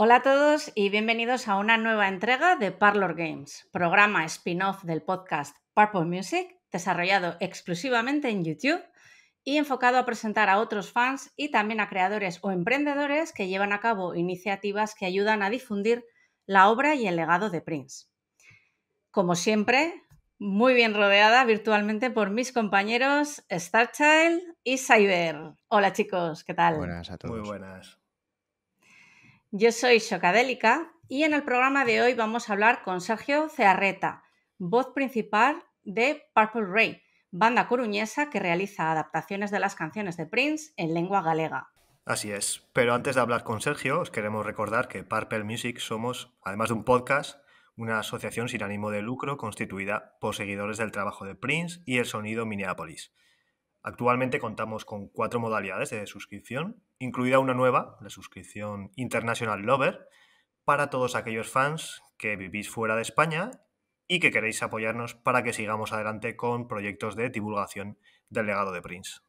Hola a todos y bienvenidos a una nueva entrega de Parlor Games, programa spin-off del podcast Purple Music, desarrollado exclusivamente en YouTube y enfocado a presentar a otros fans y también a creadores o emprendedores que llevan a cabo iniciativas que ayudan a difundir la obra y el legado de Prince. Como siempre, muy bien rodeada virtualmente por mis compañeros Starchild y Cyber. Hola chicos, ¿qué tal? Buenas a todos. Muy buenas. Yo soy Socadélica y en el programa de hoy vamos a hablar con Sergio Cearreta, voz principal de Purple Ray, banda coruñesa que realiza adaptaciones de las canciones de Prince en lengua galega. Así es, pero antes de hablar con Sergio, os queremos recordar que Purple Music somos, además de un podcast, una asociación sin ánimo de lucro constituida por seguidores del trabajo de Prince y el sonido Minneapolis. Actualmente contamos con cuatro modalidades de suscripción, incluida una nueva, la suscripción International Lover, para todos aquellos fans que vivís fuera de España y que queréis apoyarnos para que sigamos adelante con proyectos de divulgación del legado de Prince.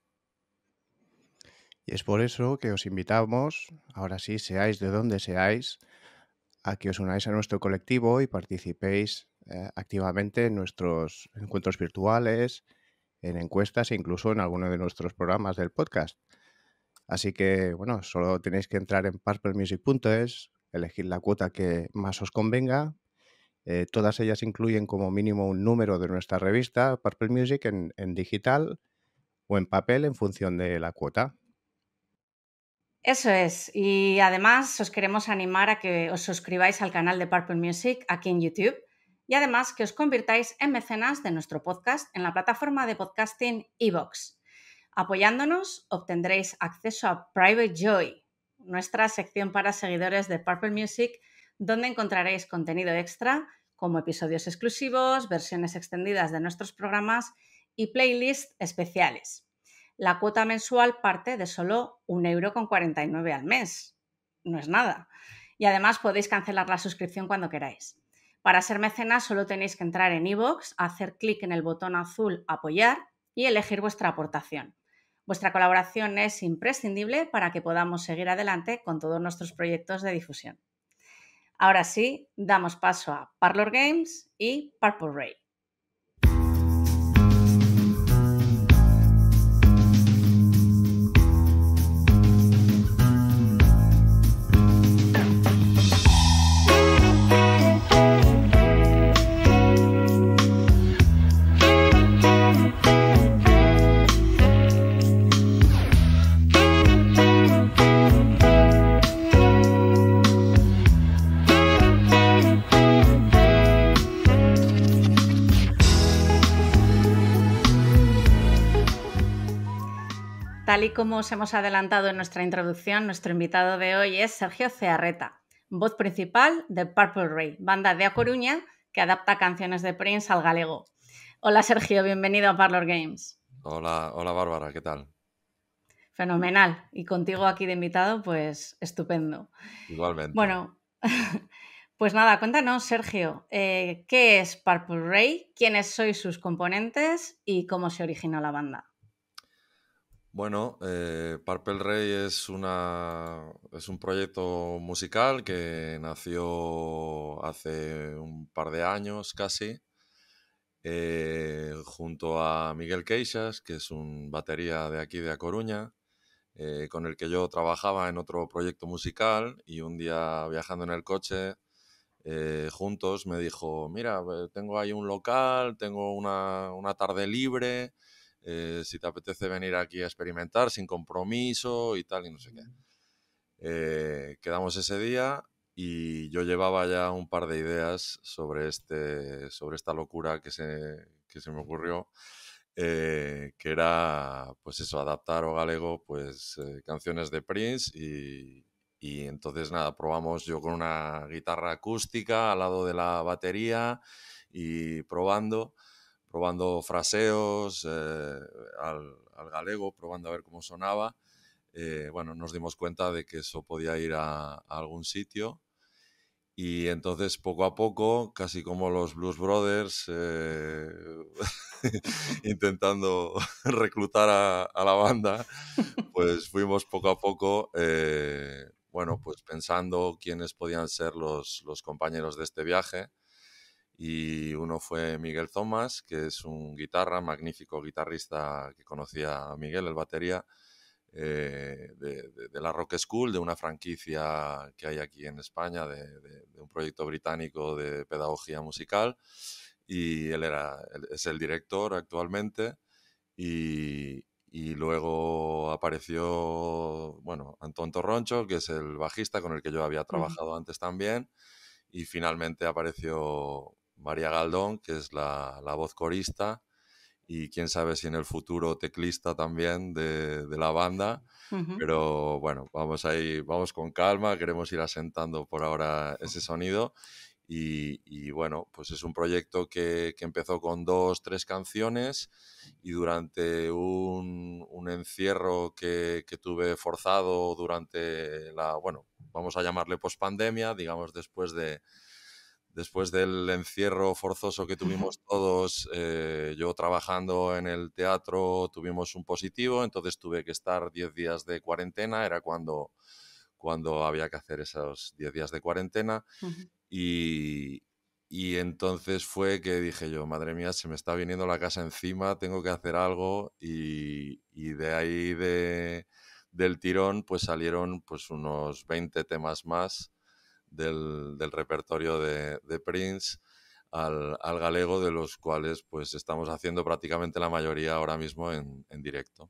Y es por eso que os invitamos, ahora sí, seáis de donde seáis, a que os unáis a nuestro colectivo y participéis eh, activamente en nuestros encuentros virtuales, en encuestas e incluso en alguno de nuestros programas del podcast. Así que, bueno, solo tenéis que entrar en purplemusic.es, elegir la cuota que más os convenga. Eh, todas ellas incluyen como mínimo un número de nuestra revista, Purple Music, en, en digital o en papel en función de la cuota. Eso es. Y además os queremos animar a que os suscribáis al canal de Purple Music aquí en YouTube y además que os convirtáis en mecenas de nuestro podcast en la plataforma de podcasting Evox. Apoyándonos obtendréis acceso a Private Joy, nuestra sección para seguidores de Purple Music, donde encontraréis contenido extra como episodios exclusivos, versiones extendidas de nuestros programas y playlists especiales. La cuota mensual parte de solo 1,49€ al mes. No es nada. Y además podéis cancelar la suscripción cuando queráis. Para ser mecenas solo tenéis que entrar en iVoox, hacer clic en el botón azul Apoyar y elegir vuestra aportación. Vuestra colaboración es imprescindible para que podamos seguir adelante con todos nuestros proyectos de difusión. Ahora sí, damos paso a Parlor Games y Purple Ray. Tal y como os hemos adelantado en nuestra introducción, nuestro invitado de hoy es Sergio Cearreta, voz principal de Purple Ray, banda de A Coruña que adapta canciones de Prince al galego. Hola Sergio, bienvenido a Parlor Games. Hola, hola Bárbara, ¿qué tal? Fenomenal. Y contigo aquí de invitado, pues estupendo. Igualmente. Bueno, pues nada, cuéntanos, Sergio, eh, ¿qué es Purple Ray? ¿Quiénes sois sus componentes y cómo se originó la banda? Bueno, Parpel eh, Purple Rey es, un proyecto musical que nació hace un par de años casi, eh, junto a Miguel Queixas, que es un batería de aquí de A Coruña, eh, con el que yo trabajaba en otro proyecto musical y un día viajando en el coche juntos me dijo, mira, tengo ahí un local, tengo una tarde libre eh, si te apetece venir aquí a experimentar sin compromiso y tal, y no sé qué. Eh, quedamos ese día y yo llevaba ya un par de ideas sobre, este, sobre esta locura que se, que se me ocurrió, eh, que era, pues eso, adaptar o galego, pues canciones de Prince y, y entonces nada, probamos yo con una guitarra acústica al lado de la batería y probando probando fraseos eh, al, galego, probando a ver cómo sonaba. Eh, bueno, nos dimos cuenta de que eso podía ir a, algún sitio. Y entonces, poco a poco, casi como los Blues Brothers, eh, intentando reclutar a, la banda, pues fuimos poco a poco, bueno, pues pensando quiénes podían ser los, los compañeros de este viaje y uno fue Miguel Thomas, que es un guitarra, magnífico guitarrista que conocía a Miguel, el batería, eh, de, la Rock School, de una franquicia que hay aquí en España, de, un proyecto británico de pedagogía musical, y él era, es el director actualmente, y, luego apareció, bueno, Antón Torroncho, que es el bajista con el que yo había trabajado antes también, y finalmente apareció María Galdón, que es la, voz corista y quién sabe si en el futuro teclista también de, la banda. Pero bueno, vamos ahí, vamos con calma, queremos ir asentando por ahora ese sonido. Y, bueno, pues es un proyecto que, empezó con dos, tres canciones y durante un, encierro que, que, tuve forzado durante la, bueno, vamos a llamarle pospandemia, digamos después de, después del encierro forzoso que tuvimos todos, eh, yo trabajando en el teatro tuvimos un positivo, entonces tuve que estar 10 días de cuarentena, era cuando, cuando había que hacer esos 10 días de cuarentena. y, y entonces fue que dije yo, madre mía, se me está viniendo la casa encima, tengo que hacer algo y, y de ahí de, del tirón pues salieron pues unos 20 temas más del, repertorio de, Prince al, galego, de los cuales pues estamos haciendo prácticamente la mayoría ahora mismo en, directo.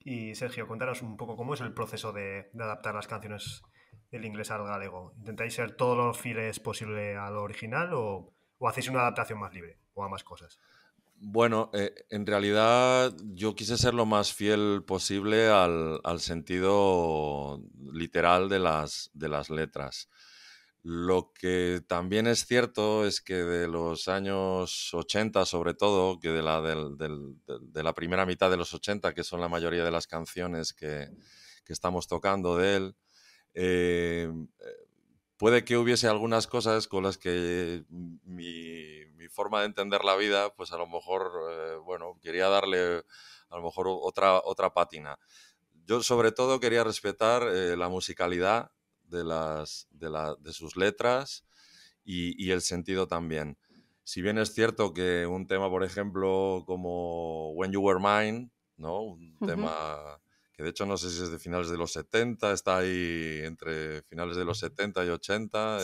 Y Sergio, cuéntanos un poco cómo es el proceso de, adaptar las canciones del inglés al galego. ¿Intentáis ser todos los fieles posible al original o, hacéis una adaptación más libre o a más cosas? Bueno, eh, en realidad yo quise ser lo más fiel posible al, sentido literal de las letras. Lo que también es cierto es que de los años 80, sobre todo, que de la, primera mitad de los 80, que son la mayoría de las canciones que, estamos tocando de él, eh, puede que hubiese algunas cosas con las que mi, forma de entender la vida, pues a lo mejor, eh, bueno, quería darle eh, a lo mejor otra, otra pátina. Yo sobre todo quería respetar la musicalidad de, las, de, sus letras y, el sentido también. Si bien es cierto que un tema, por ejemplo, como When You Were Mine, ¿no? Un tema que de hecho no sé si es de finales de los 70, está ahí entre finales de los 70 y 80,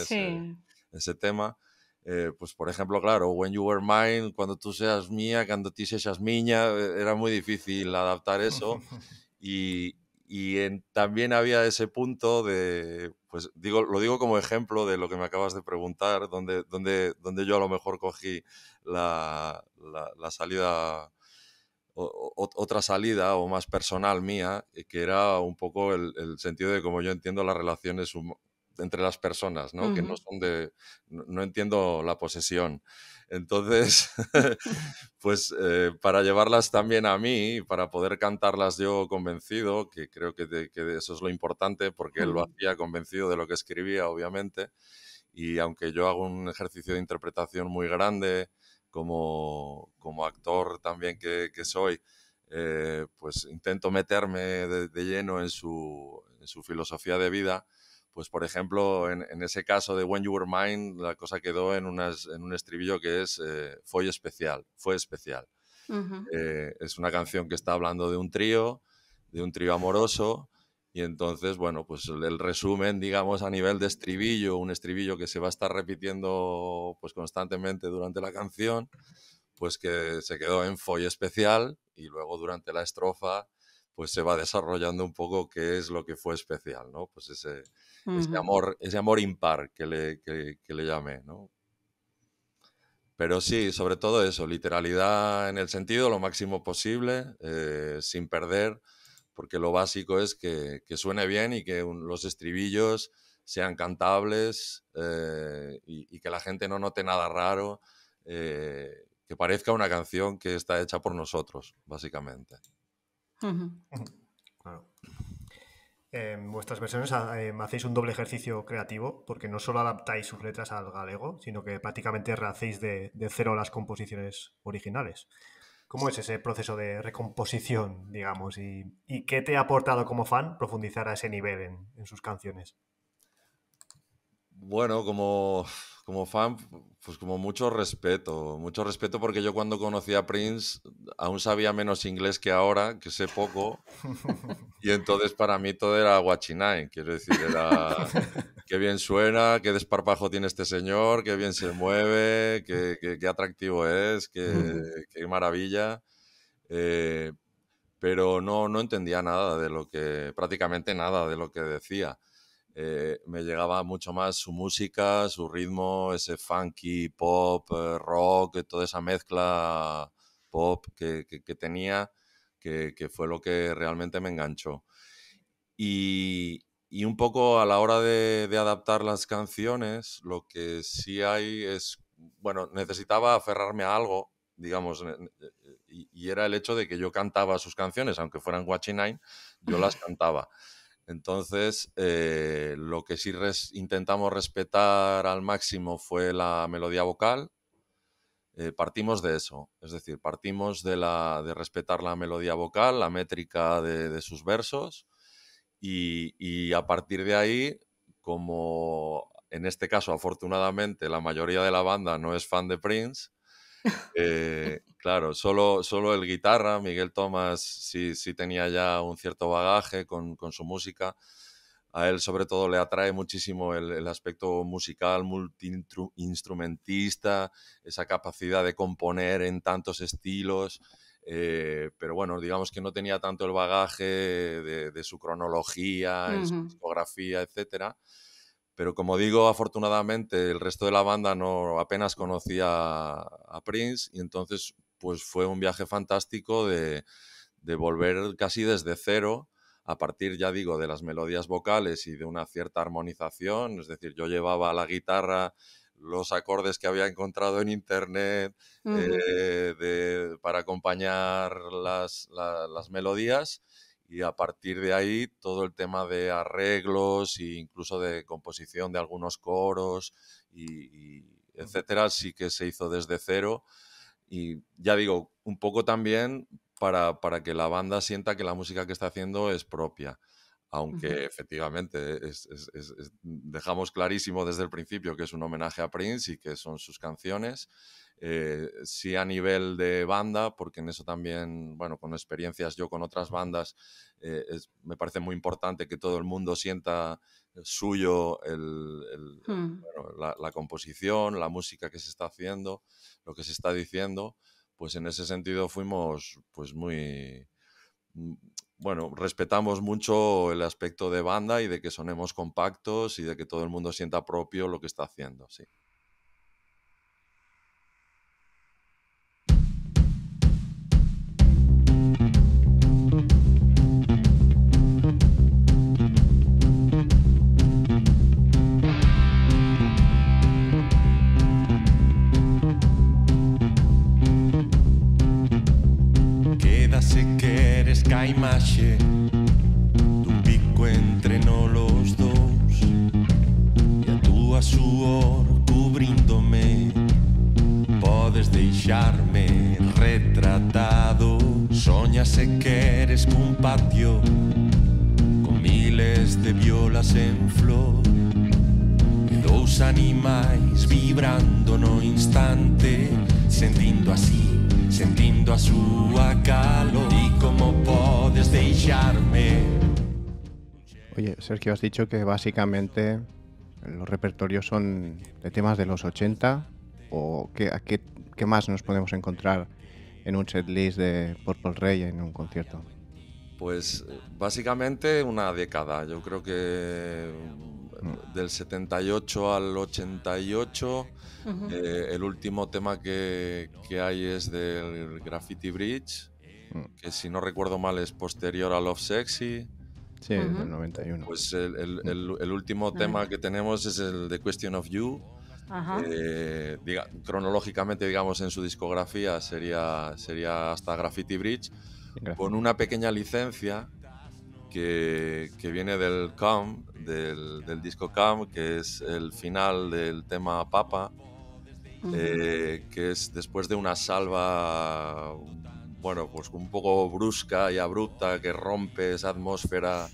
ese, tema. Eh, pues por ejemplo, claro, When You Were Mine, cuando tú seas mía, cuando tú seas miña, e, era muy difícil adaptar eso. Y, y también había ese punto de, pues digo, lo digo como ejemplo de lo que me acabas de preguntar, donde, donde, donde yo a lo mejor cogí la, la, salida, otra salida o más personal mía, eh, que era un poco el, sentido de cómo yo entiendo las relaciones entre las personas, ¿no? Que no son de, no entiendo la posesión. Entonces, pues eh, para llevarlas también a mí, para poder cantarlas yo convencido, que creo que, eso es lo importante, porque él lo hacía convencido de lo que escribía, obviamente, y aunque yo hago un ejercicio de interpretación muy grande, como, actor también que, soy, eh, pues intento meterme de, lleno en su filosofía de vida pues por ejemplo, en, ese caso de When You Were Mine, la cosa quedó en, un estribillo que es eh, Fue especial, fue especial. Eh, es una canción que está hablando de un trío, de un trío amoroso, y entonces, bueno, pues el resumen, digamos, a nivel de estribillo, un estribillo que se va a estar repitiendo pues constantemente durante la canción, pues que se quedó en Fue especial, y luego durante la estrofa, pues se va desarrollando un poco qué es lo que fue especial, ¿no? Pues ese ese, amor, ese amor impar que le, que, le llamé, ¿no? Pero sí, sobre todo eso, literalidad en el sentido lo máximo posible, eh, sin perder, porque lo básico es que, suene bien y que los estribillos sean cantables eh, y, que la gente no note nada raro, eh, que parezca una canción que está hecha por nosotros, básicamente. claro en vuestras versiones eh, hacéis un doble ejercicio creativo, porque no solo adaptáis sus letras al galego, sino que prácticamente rehacéis de, cero las composiciones originales. ¿Cómo es ese proceso de recomposición, digamos? ¿Y, y qué te ha aportado como fan profundizar a ese nivel en, sus canciones? Bueno, como, como, fan, pues como mucho respeto, mucho respeto porque yo cuando conocí a Prince aún sabía menos inglés que ahora, que sé poco, y entonces para mí todo era guachinay, quiero decir, era qué bien suena, qué desparpajo tiene este señor, qué bien se mueve, qué, atractivo es, qué, maravilla. Eh, pero no, no entendía nada de lo que, prácticamente nada de lo que decía. Eh, me llegaba mucho más su música, su ritmo, ese funky, pop, eh, rock, toda esa mezcla que, tenía, que, fue lo que realmente me enganchó. Y, un poco a la hora de, adaptar las canciones, lo que sí hay es, bueno, necesitaba aferrarme a algo, digamos, eh, eh, y, era el hecho de que yo cantaba sus canciones, aunque fueran watching Nine, yo las cantaba. Entonces, eh, lo que sí intentamos respetar al máximo fue la melodía vocal, eh, partimos de eso, es decir, partimos de, respetar la melodía vocal, la métrica de, sus versos y, a partir de ahí, como en este caso afortunadamente la mayoría de la banda no es fan de Prince, eh, claro, solo, el guitarra, Miguel Tomás sí, tenía ya un cierto bagaje con su música a él sobre todo le atrae muchísimo el, aspecto musical, multi-instrumentista, esa capacidad de componer en tantos estilos. Eh, pero bueno, digamos que no tenía tanto el bagaje de, su cronología, su discografía, etcétera. Pero como digo, afortunadamente el resto de la banda no apenas conocía a Prince y entonces pues fue un viaje fantástico de volver casi desde cero a partir, ya digo, de las melodías vocales y de una cierta armonización, es decir, yo llevaba a la guitarra los acordes que había encontrado en internet eh, para acompañar las, melodías y a partir de ahí todo el tema de arreglos e incluso de composición de algunos coros y, etcétera sí que se hizo desde cero y ya digo un poco también para, que la banda sienta que la música que está haciendo es propia. Aunque efectivamente dejamos clarísimo desde el principio que es un homenaje a Prince y que son sus canciones. Eh, sí a nivel de banda, porque en eso también, bueno, con experiencias yo con otras bandas, eh, me parece muy importante que todo el mundo sienta eh, suyo hmm. la, composición, la música que se está haciendo, lo que se está diciendo pues en ese sentido fuimos pues muy mm, bueno, respetamos mucho el aspecto de banda y de que sonemos compactos y de que todo el mundo sienta propio lo que está haciendo, sí. imaxe dun pico entre nolos dous e a túa suor cubrindome podes deixarme retratado soñas se queres cun patio con miles de violas en flor e dous animais vibrando no instante sentindo así Sentindo a su calor y como puedes dejarme Oye, Sergio, has dicho que básicamente los repertorios son de temas de los 80 o qué, más nos podemos encontrar en un setlist de Purple Rey en un concierto? Pues eh, básicamente una década. Yo creo que del 78 al 88. Eh, el último tema que, hay es del Graffiti Bridge, mm. que si no recuerdo mal es posterior a Love Sexy. Sí, del 91. Pues el, mm. último ah. tema que tenemos es el de Question of You. cronológicamente, digamos, en su discografía sería, sería hasta Graffiti Bridge, con una pequeña licencia que, viene del del, disco cam que es el final del tema Papa, eh, que es después de una salva, bueno, pues un poco brusca y abrupta que rompe esa atmósfera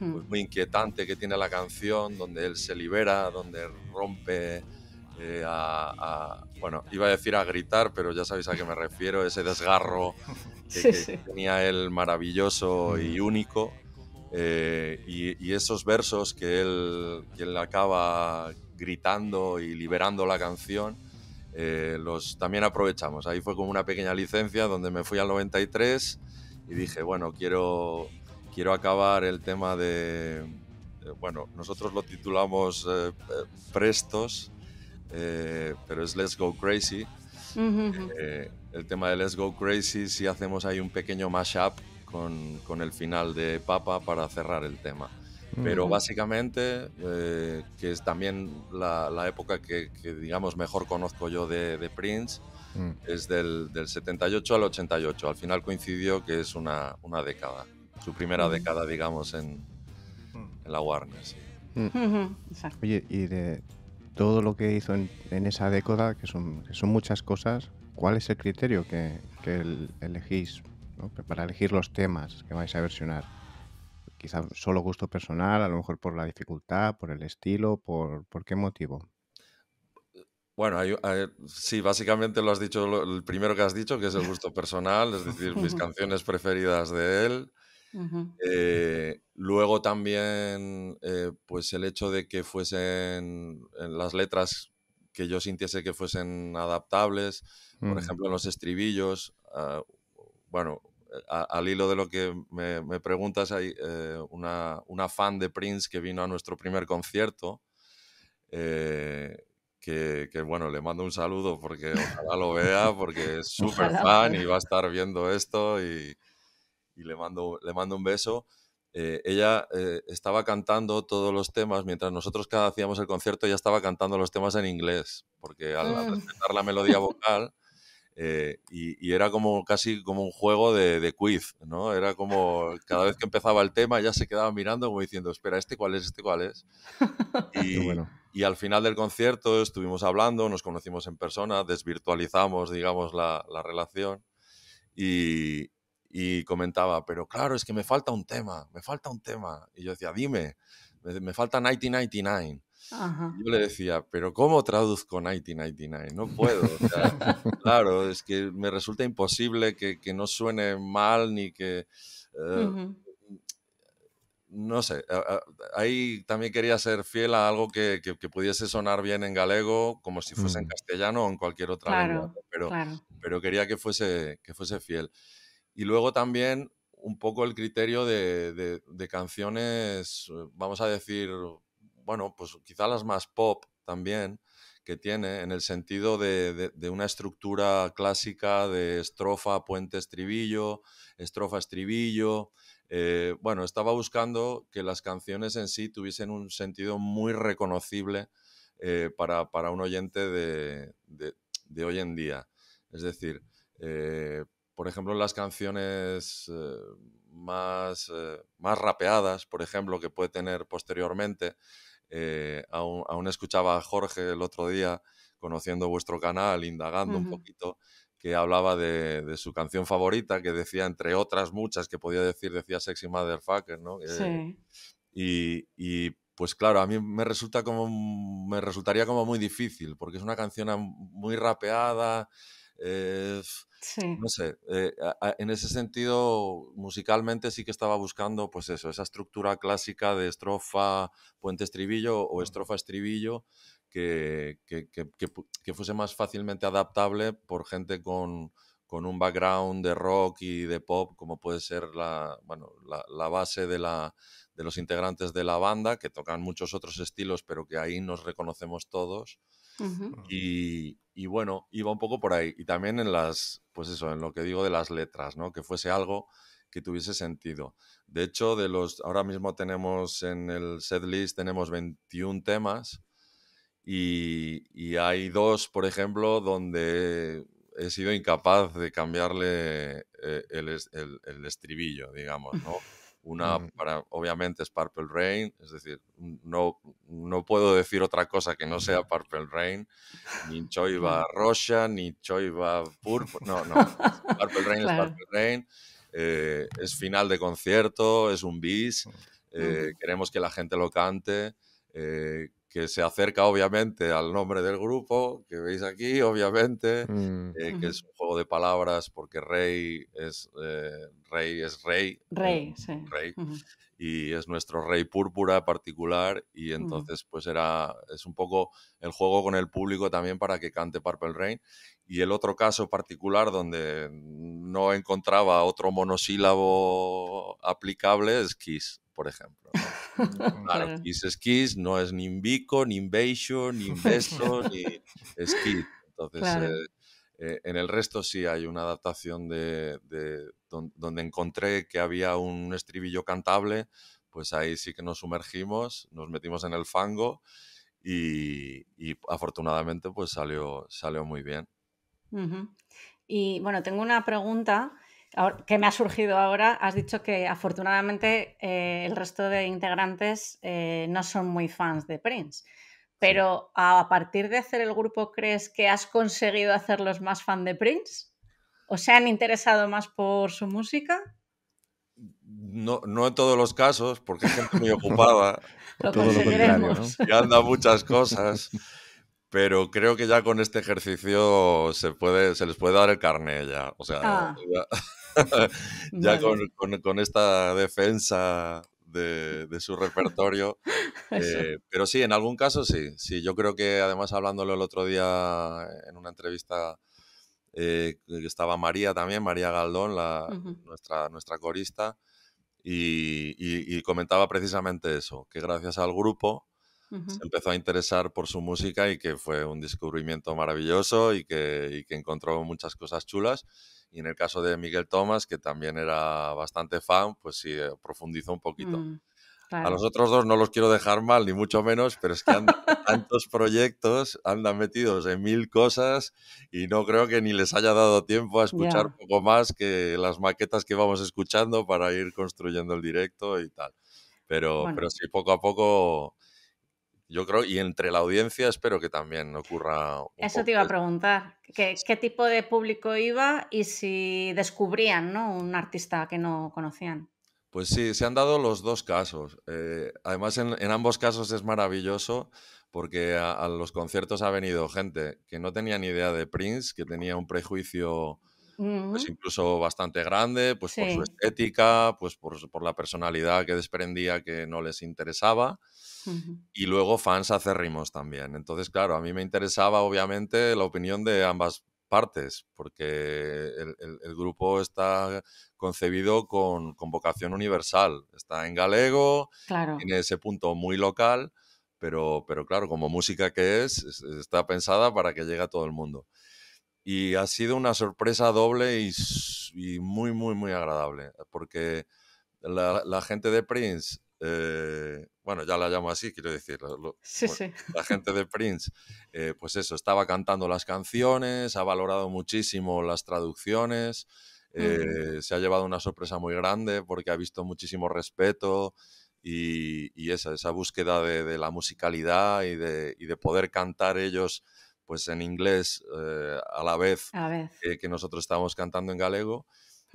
hmm. muy inquietante que tiene la canción, donde él se libera, donde rompe eh, a, bueno, iba a decir a gritar, pero ya sabéis a qué me refiero, ese desgarro que, tenía él maravilloso y hmm. único. Eh, y, esos versos que él, que él, acaba gritando y liberando la canción, eh, los también aprovechamos. Ahí fue como una pequeña licencia donde me fui al 93 y dije, bueno, quiero, quiero acabar el tema de, eh, bueno, nosotros lo titulamos Prestos, pero es Let's Go Crazy. el tema de Let's Go Crazy, si hacemos ahí un pequeño mashup con, el final de Papa para cerrar el tema. Pero básicamente, eh, que es también la, época que, digamos, mejor conozco yo de, Prince, mm. es del, 78 al 88. Al final coincidió que es una, una década, su primera década, digamos, en, mm. en la Warner. Mm. Oye, y de todo lo que hizo en, esa década, que son, son muchas cosas, ¿cuál es el criterio que, elegís para elegir los temas que vais a versionar. Quizás solo gusto personal, a lo mejor por la dificultad, por el estilo, por, qué motivo. Bueno, sí, básicamente lo has dicho, el primero que has dicho, que es el gusto personal, es decir, mis canciones preferidas de él. Eh, luego también, eh, pues el hecho de que fuesen las letras que yo sintiese que fuesen adaptables, por mm. ejemplo, los estribillos, ah, bueno, al hilo de lo que me, preguntas, hay eh, una, fan de Prince que vino a nuestro primer concierto. Eh, que, bueno, le mando un saludo porque ojalá lo vea, porque es súper fan y va a estar viendo esto y, le, mando, le mando un beso. Eh, ella estaba cantando todos los temas, mientras nosotros cada hacíamos el concierto, ella estaba cantando los temas en inglés, porque al, mm. presentar la melodía vocal, eh, y, era como casi como un juego de, quiz, ¿no? Era como cada vez que empezaba el tema ya se quedaba mirando como diciendo, espera, ¿este cuál es? ¿Este cuál es? Y, al final del concierto estuvimos hablando, nos conocimos en persona, desvirtualizamos, digamos, la, relación y, comentaba, pero claro, es que me falta un tema, me falta un tema. Y yo decía, dime, me, me falta 1999. Yo le decía, pero ¿cómo traduzco 1999? No puedo. claro, es que me resulta imposible que, que no suene mal ni que... Eh, no sé, ahí también quería ser fiel a algo que, que, pudiese sonar bien en galego, como si fuese en mm. castellano o en cualquier otra lengua, pero, pero quería que fuese, que fuese fiel. Y luego también un poco el criterio de, de, de canciones, vamos a decir, bueno, pues quizá las más pop también, que tiene en el sentido de, una estructura clásica de estrofa, puente, estribillo, estrofa, estribillo. Eh, bueno, estaba buscando que las canciones en sí tuviesen un sentido muy reconocible eh, para, un oyente de, hoy en día. Es decir, eh, por ejemplo, las canciones más rapeadas, por ejemplo, que puede tener posteriormente, eh, aún, escuchaba a Jorge el otro día, conociendo vuestro canal, indagando un poquito, que hablaba de, su canción favorita, que decía, entre otras muchas que podía decir, decía Sexy Motherfucker, ¿no? Eh, y, y, pues claro, a mí me resulta como me resultaría como muy difícil, porque es una canción muy rapeada, no sé, eh, en ese sentido, musicalmente sí que estaba buscando, pues eso, esa estructura clásica de estrofa, puente estribillo o estrofa estribillo, que, que, que, que fuese más fácilmente adaptable por gente con, con, un background de rock y de pop, como puede ser la, bueno, la, la base de, la, de los integrantes de la banda, que tocan muchos otros estilos, pero que ahí nos reconocemos todos. y, y bueno, iba un poco por ahí. Y también en las, pues eso, en lo que digo de las letras, ¿no? Que fuese algo que tuviese sentido. De hecho, de los, ahora mismo tenemos en el set list, tenemos 21 temas y, hay dos, por ejemplo, donde he sido incapaz de cambiarle eh, el, el estribillo, digamos, ¿no? Una, para, obviamente, es Purple Rain, es decir, no, no puedo decir otra cosa que no sea Purple Rain, ni Choiva Rocha, ni Choiva Purple, no, no, Purple Rain es Purple Rain, eh, es final de concierto, es un bis, eh, queremos que la gente lo cante, eh, que se acerca obviamente al nombre del grupo, que veis aquí, obviamente, mm. eh, que es un juego de palabras porque rey es eh, rey, es rey. Eh, rey, sí. Rey. Y es nuestro rey púrpura particular y mm. entonces pues era, es un poco el juego con el público también para que cante Purple Rain. Y el otro caso particular donde no encontraba otro monosílabo aplicable es Kiss por ejemplo. claro, no es ni Invico, ni Invasion, ni ni Entonces, eh, eh, en el resto sí hay una adaptación de, donde encontré que había un estribillo cantable, pues ahí sí que nos sumergimos, nos metimos en el fango y, afortunadamente pues salió, salió muy bien. Y bueno, tengo una pregunta que me ha surgido ahora, has dicho que afortunadamente eh, el resto de integrantes eh, no son muy fans de Prince. Pero a partir de hacer el grupo, ¿crees que has conseguido hacerlos más fans de Prince? ¿O se han interesado más por su música? No, en todos los casos, porque hay gente muy ocupada. Y anda muchas cosas. Pero creo que ya con este ejercicio se, puede, se les puede dar el carnet ya. O sea, ah. ya... ya con, con, esta defensa de, de su repertorio. Eh, pero sí, en algún caso sí. Sí, yo creo que además hablándolo el otro día en una entrevista eh, estaba María también, María Galdón, la, nuestra, nuestra corista, y, y, comentaba precisamente eso, que gracias al grupo se empezó a interesar por su música y que fue un descubrimiento maravilloso y que, y que encontró muchas cosas chulas y en el caso de Miguel Tomás, que también era bastante fan, pues sí, eh, profundizó un poquito. Mm, a los otros dos no los quiero dejar mal, ni mucho menos, pero es que han tantos proyectos, andan metidos en mil cosas y no creo que ni les haya dado tiempo a escuchar poco más que las maquetas que vamos escuchando para ir construyendo el directo y tal. Pero, pero sí, poco a poco yo creo, y entre la audiencia espero que también ocurra. Eso te iba a preguntar, ¿qué, tipo de público iba y si descubrían un artista que no conocían? Pues sí, se han dado los dos casos. Eh, además, en, ambos casos es maravilloso porque a, los conciertos ha venido gente que no tenía ni idea de Prince, que tenía un prejuicio es pues, incluso bastante grande, pues por su estética, pues por, la personalidad que desprendía que no les interesaba. Y luego fans acérrimos también. Entonces, claro, a mí me interesaba obviamente la opinión de ambas partes, porque el, grupo está concebido con, con, vocación universal. Está en galego, claro. tiene ese punto muy local, pero, pero claro, como música que es, está pensada para que llegue a todo el mundo y ha sido una sorpresa doble y, muy, muy, muy agradable, eh, porque la, gente de Prince, eh, bueno, ya la llamo así, quiero decir, la gente de Prince, eh, pues eso, estaba cantando las canciones, ha valorado muchísimo las traducciones, se ha llevado una sorpresa muy grande porque ha visto muchísimo respeto. Y, esa, esa búsqueda de, la musicalidad y de, y de poder cantar ellos pues en inglés eh, a la vez, que nosotros estábamos cantando en galego.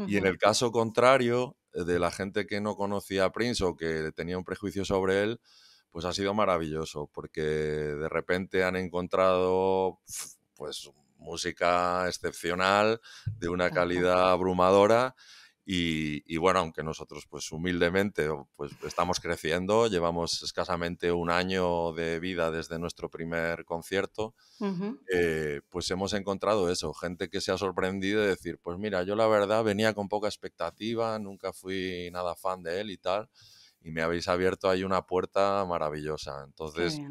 Y en el caso contrario, eh, de la gente que no conocía a Prince o que tenía un prejuicio sobre él, pues ha sido maravilloso, porque de repente han encontrado pues música excepcional, de una calidad abrumadora y, bueno, aunque nosotros pues humildemente pues estamos creciendo, llevamos escasamente un año de vida desde nuestro primer concierto, eh, pues hemos encontrado eso, gente que se ha sorprendido de decir, pues mira, yo la verdad venía con poca expectativa, nunca fui nada fan de él y tal, y me habéis abierto ahí una puerta maravillosa. Entonces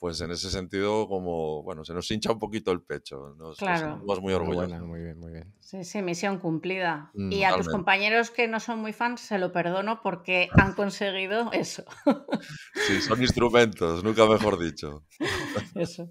pues en ese sentido, como, bueno, se nos hincha un poquito el pecho. Nos, claro. Nos muy orgullosos. muy bien, muy bien. Sí, sí, misión cumplida. Mm, y a tus compañeros que no son muy fans, se lo perdono porque han conseguido eso. sí, son instrumentos, nunca mejor dicho. eso.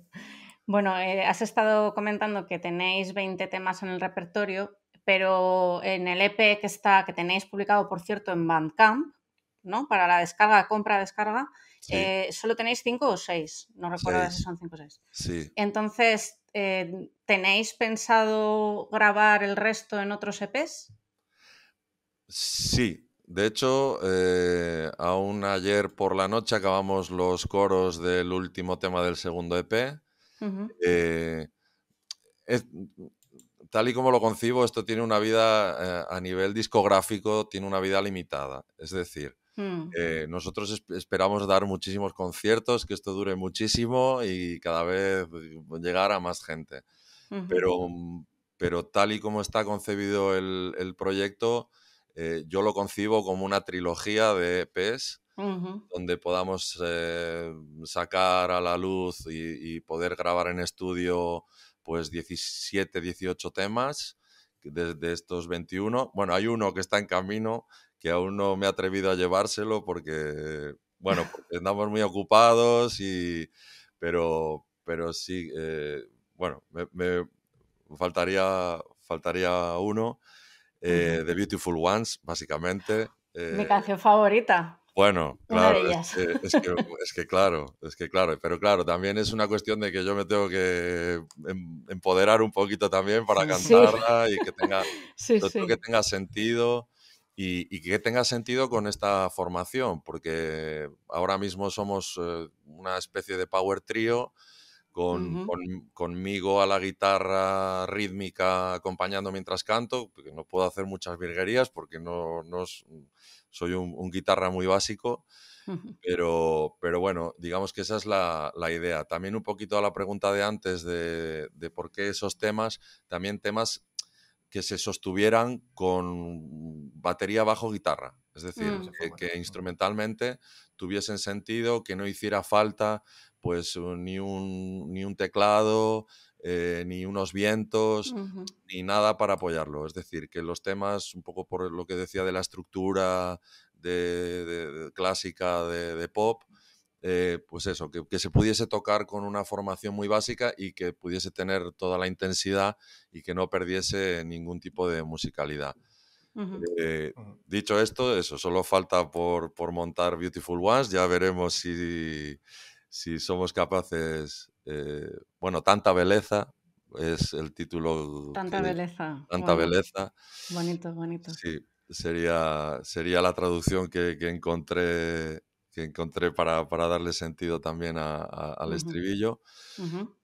Bueno, eh, has estado comentando que tenéis 20 temas en el repertorio, pero en el EP que está, que tenéis publicado, por cierto, en Bandcamp, ¿no? Para la descarga, compra, descarga, eh, solo tenéis cinco o seis, no recuerdo si son cinco o seis. Entonces, eh, ¿tenéis pensado grabar el resto en otros EPs? Sí, de hecho, eh, aún ayer por la noche acabamos los coros del último tema del segundo EP. tal y como lo concibo, esto tiene una vida a nivel discográfico, tiene una vida limitada. Es decir, Hmm. Eh, nosotros esperamos dar muchísimos conciertos, que esto dure muchísimo y cada vez pues, llegar a más gente. pero, mm, pero tal y como está concebido el, el proyecto, eh, yo lo concibo como una trilogía de EPs. donde podamos eh, sacar a la luz y, poder grabar en estudio pues 17, 18 temas de, de, estos 21. Bueno, hay uno que está en camino que aún no me he atrevido a llevárselo porque, bueno, estamos muy ocupados y, pero, pero sí, eh, bueno, me, faltaría, faltaría uno The eh, Beautiful Ones, básicamente. Mi eh, canción favorita. Bueno, claro, es que, claro, es que claro, pero claro, también es una cuestión de que yo me tengo que em, empoderar un poquito también para cantarla y que tenga, que tenga sentido y, que tenga sentido con esta formación, porque ahora mismo somos eh, una especie de power trio. Con, conmigo a la guitarra rítmica acompañando mientras canto, porque no puedo hacer muchas virguerías porque no, no soy un, guitarra muy básico, pero, pero bueno, digamos que esa es la, idea. También un poquito a la pregunta de antes de, de por qué esos temas, también temas que se sostuvieran con batería, bajo, guitarra. Es decir, mm, que, mm. instrumentalmente tuviesen sentido, que no hiciera falta pues uh, ni un, ni un teclado, eh, ni unos vientos, ni nada para apoyarlo. Es decir, que los temas, un poco por lo que decía de la estructura de clásica de, pop, eh, pues eso, que, se pudiese tocar con una formación muy básica y que pudiese tener toda la intensidad y que no perdiese ningún tipo de musicalidad. Eh, dicho esto, eso, solo falta por, por, montar Beautiful Ones, ya veremos si, si somos capaces, eh, bueno, tanta belleza es el título. Tanta belleza. Tanta belleza. Bonito, bonito. Sí, sería, sería la traducción que, que encontré que encontré para, para, darle sentido también al estribillo.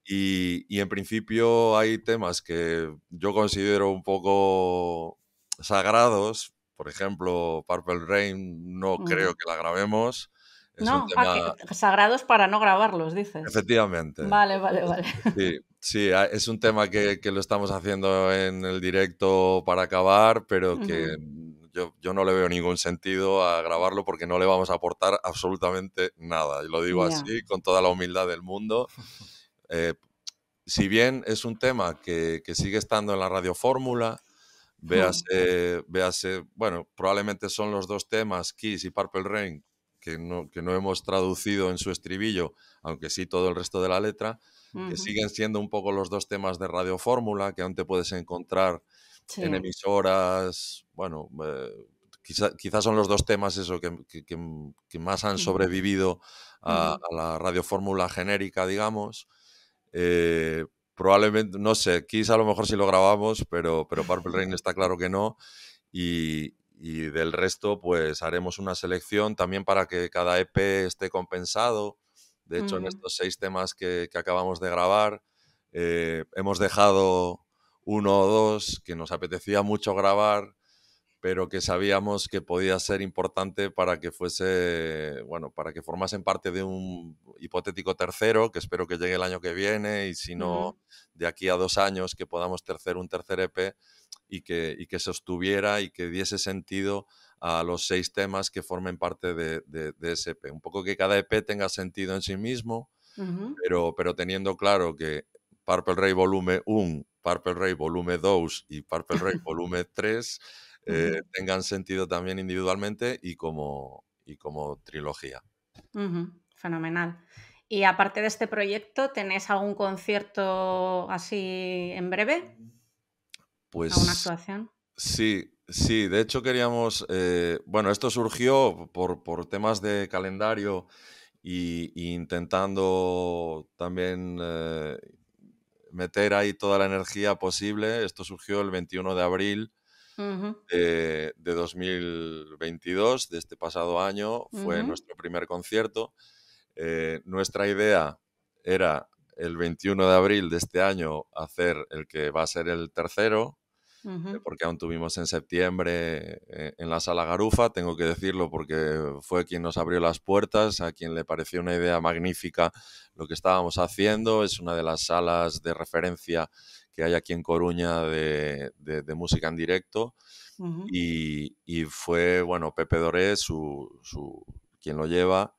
y, y, en principio hay temas que yo considero un poco sagrados. Por ejemplo, Purple Rain no creo que la grabemos. Es no, ah, tema... sagrados para no grabarlos, dices. Efectivamente. Vale, vale, vale. Sí, sí es un tema que, que, lo estamos haciendo en el directo para acabar, pero que yo, no le veo ningún sentido a grabarlo porque no le vamos a aportar absolutamente nada. Y lo digo así, con toda la humildad del mundo. Eh, si bien es un tema que, sigue estando en la radio fórmula, véase, bueno, probablemente son los dos temas, Kiss y Purple Rain, no, que no hemos traducido en su estribillo, aunque sí todo el resto de la letra, que siguen siendo un poco los dos temas de Radio Fórmula, que aún te puedes encontrar en emisoras, bueno, eh, quizás son los dos temas eso que, mm, más han sobrevivido a, la Radio Fórmula genérica, digamos. Eh, probablemente, no sé, quizá a lo mejor si lo grabamos, pero, pero Purple Rain está claro que no. Y, y del resto, pues haremos una selección también para que cada EP esté compensado de hecho, en estos seis temas que, acabamos de grabar, eh, hemos dejado uno o dos que nos apetecía mucho grabar, pero que sabíamos que podía ser importante para que fuese, bueno, para que formasen parte de un hipotético tercero, que espero que llegue el año que viene, y si no, de aquí a dos años, que podamos tercer un tercer EP y que, y que sostuviera y que diese sentido a los seis temas que formen parte de, de, ese EP. Un poco que cada EP tenga sentido en sí mismo, pero, pero teniendo claro que Purple Rey volumen 1, Purple Rey volumen 2 y Purple Rey volumen 3 eh, tengan sentido también individualmente y como, y como trilogía. Fenomenal. Y aparte de este proyecto, ¿tenéis algún concierto así en breve? Pues, ¿Alguna actuación? Sí, Sí, de hecho queríamos, eh, bueno, esto surgió por, temas de calendario e intentando también eh, meter ahí toda la energía posible. Esto surgió el 21 de abril eh, de, 2022, de este pasado año, fue nuestro primer concierto. nuestra idea era el 21 de abril de este año hacer el que va a ser el tercero, eh, porque aún tuvimos en septiembre eh, en la sala Garufa, tengo que decirlo porque fue quien nos abrió las puertas, a quien le pareció una idea magnífica lo que estábamos haciendo, es una de las salas de referencia que hay aquí en Coruña de, de, música en directo. y, y, fue, bueno, Pepe Doré, su, su, quien lo lleva,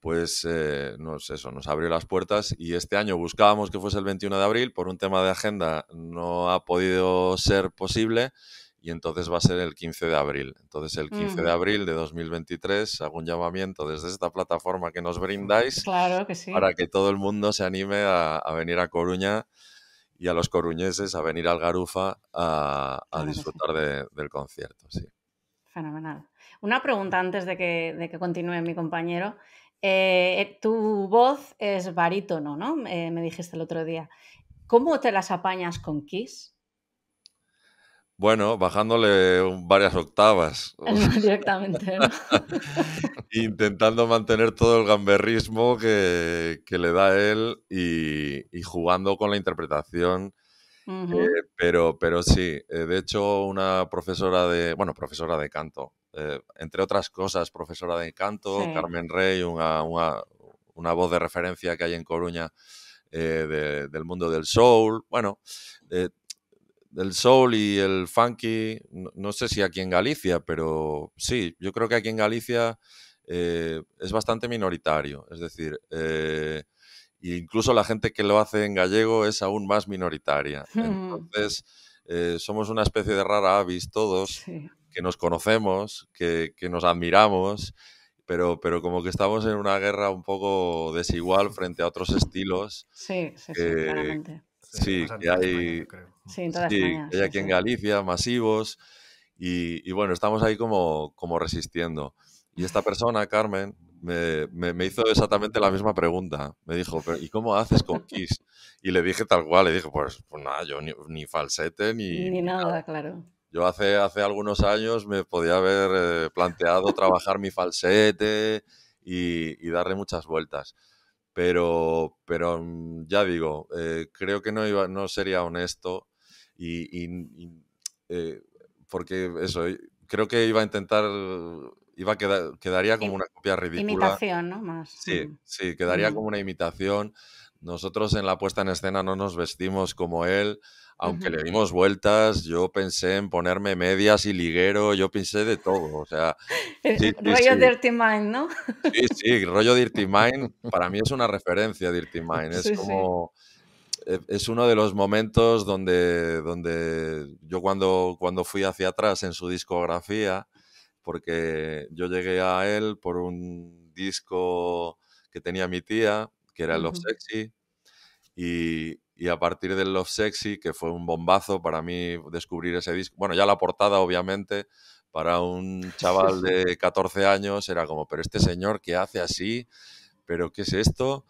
pues eh, nos, eso, nos abrió las puertas y este año buscábamos que fuese el 21 de abril, por un tema de agenda no ha podido ser posible y entonces va a ser el 15 de abril. Entonces el 15 de mm. abril de 2023 hago un llamamiento desde esta plataforma que nos mm, brindáis claro que para que todo el mundo se anime a, venir a Coruña y a los coruñeses a venir al Garufa a, disfrutar del concierto. Fenomenal. Una pregunta antes de que, de que continúe mi compañero. Eh, eh, tu voz es barítono, ¿no? Eh, me dijiste el otro día. ¿Cómo te las apañas con Kiss? Bueno, bajándole varias octavas. Directamente. Intentando mantener todo el gamberrismo que, le da él y, jugando con la interpretación. pero, pero sí, de hecho, una profesora de, bueno, profesora de canto, eh, entre otras cosas, profesora de canto, Carmen Rey, una, voz de referencia que hay en Coruña eh, del mundo del soul. Bueno, eh, del soul y el funky, no, sé si aquí en Galicia, pero sí, yo creo que aquí en Galicia eh, es bastante minoritario. Es decir, incluso la gente que lo hace en gallego es aún más minoritaria. Entonces, somos una especie de rara avis todos, que nos conocemos, que, que nos admiramos, pero, pero como que estamos en una guerra un poco desigual frente a otros estilos. Sí, sí, sí, Sí, que hay, sí, sí, aquí en Galicia, masivos, y, y, bueno, estamos ahí como, como resistiendo. Y esta persona, Carmen, me, me, hizo exactamente la misma pregunta. Me dijo, ¿y cómo haces con Kiss? Y le dije tal cual, le dije, pues, pues nada, yo ni, falsete, ni... Ni nada. claro. Yo hace, hace algunos años me podía haber eh, planteado trabajar mi falsete y, darle muchas vueltas. Pero, mm, ya digo, eh, creo que no, no sería honesto y, eh, porque eso, creo que iba a intentar, iba a quedar, quedaría como una copia ridícula. Imitación, ¿no? Sí, sí, quedaría como una imitación. Nosotros en la puesta en escena no nos vestimos como él, aunque le dimos vueltas, yo pensé en ponerme medias y liguero, yo pensé de todo, o sea... rollo Dirty Mind, ¿no? Sí, sí, rollo Dirty Mind, para mí es una referencia Dirty Mind, es como... E, es uno de los momentos donde, donde yo cuando, cuando fui hacia atrás en su discografía, porque yo llegué a él por un disco que tenía mi tía, que era Love Sexy, y, y a partir del Love Sexy, que fue un bombazo para mí descubrir ese disco. Bueno, ya la portada, obviamente, para un chaval de 14 años era como, pero este señor que hace así, pero ¿qué es esto?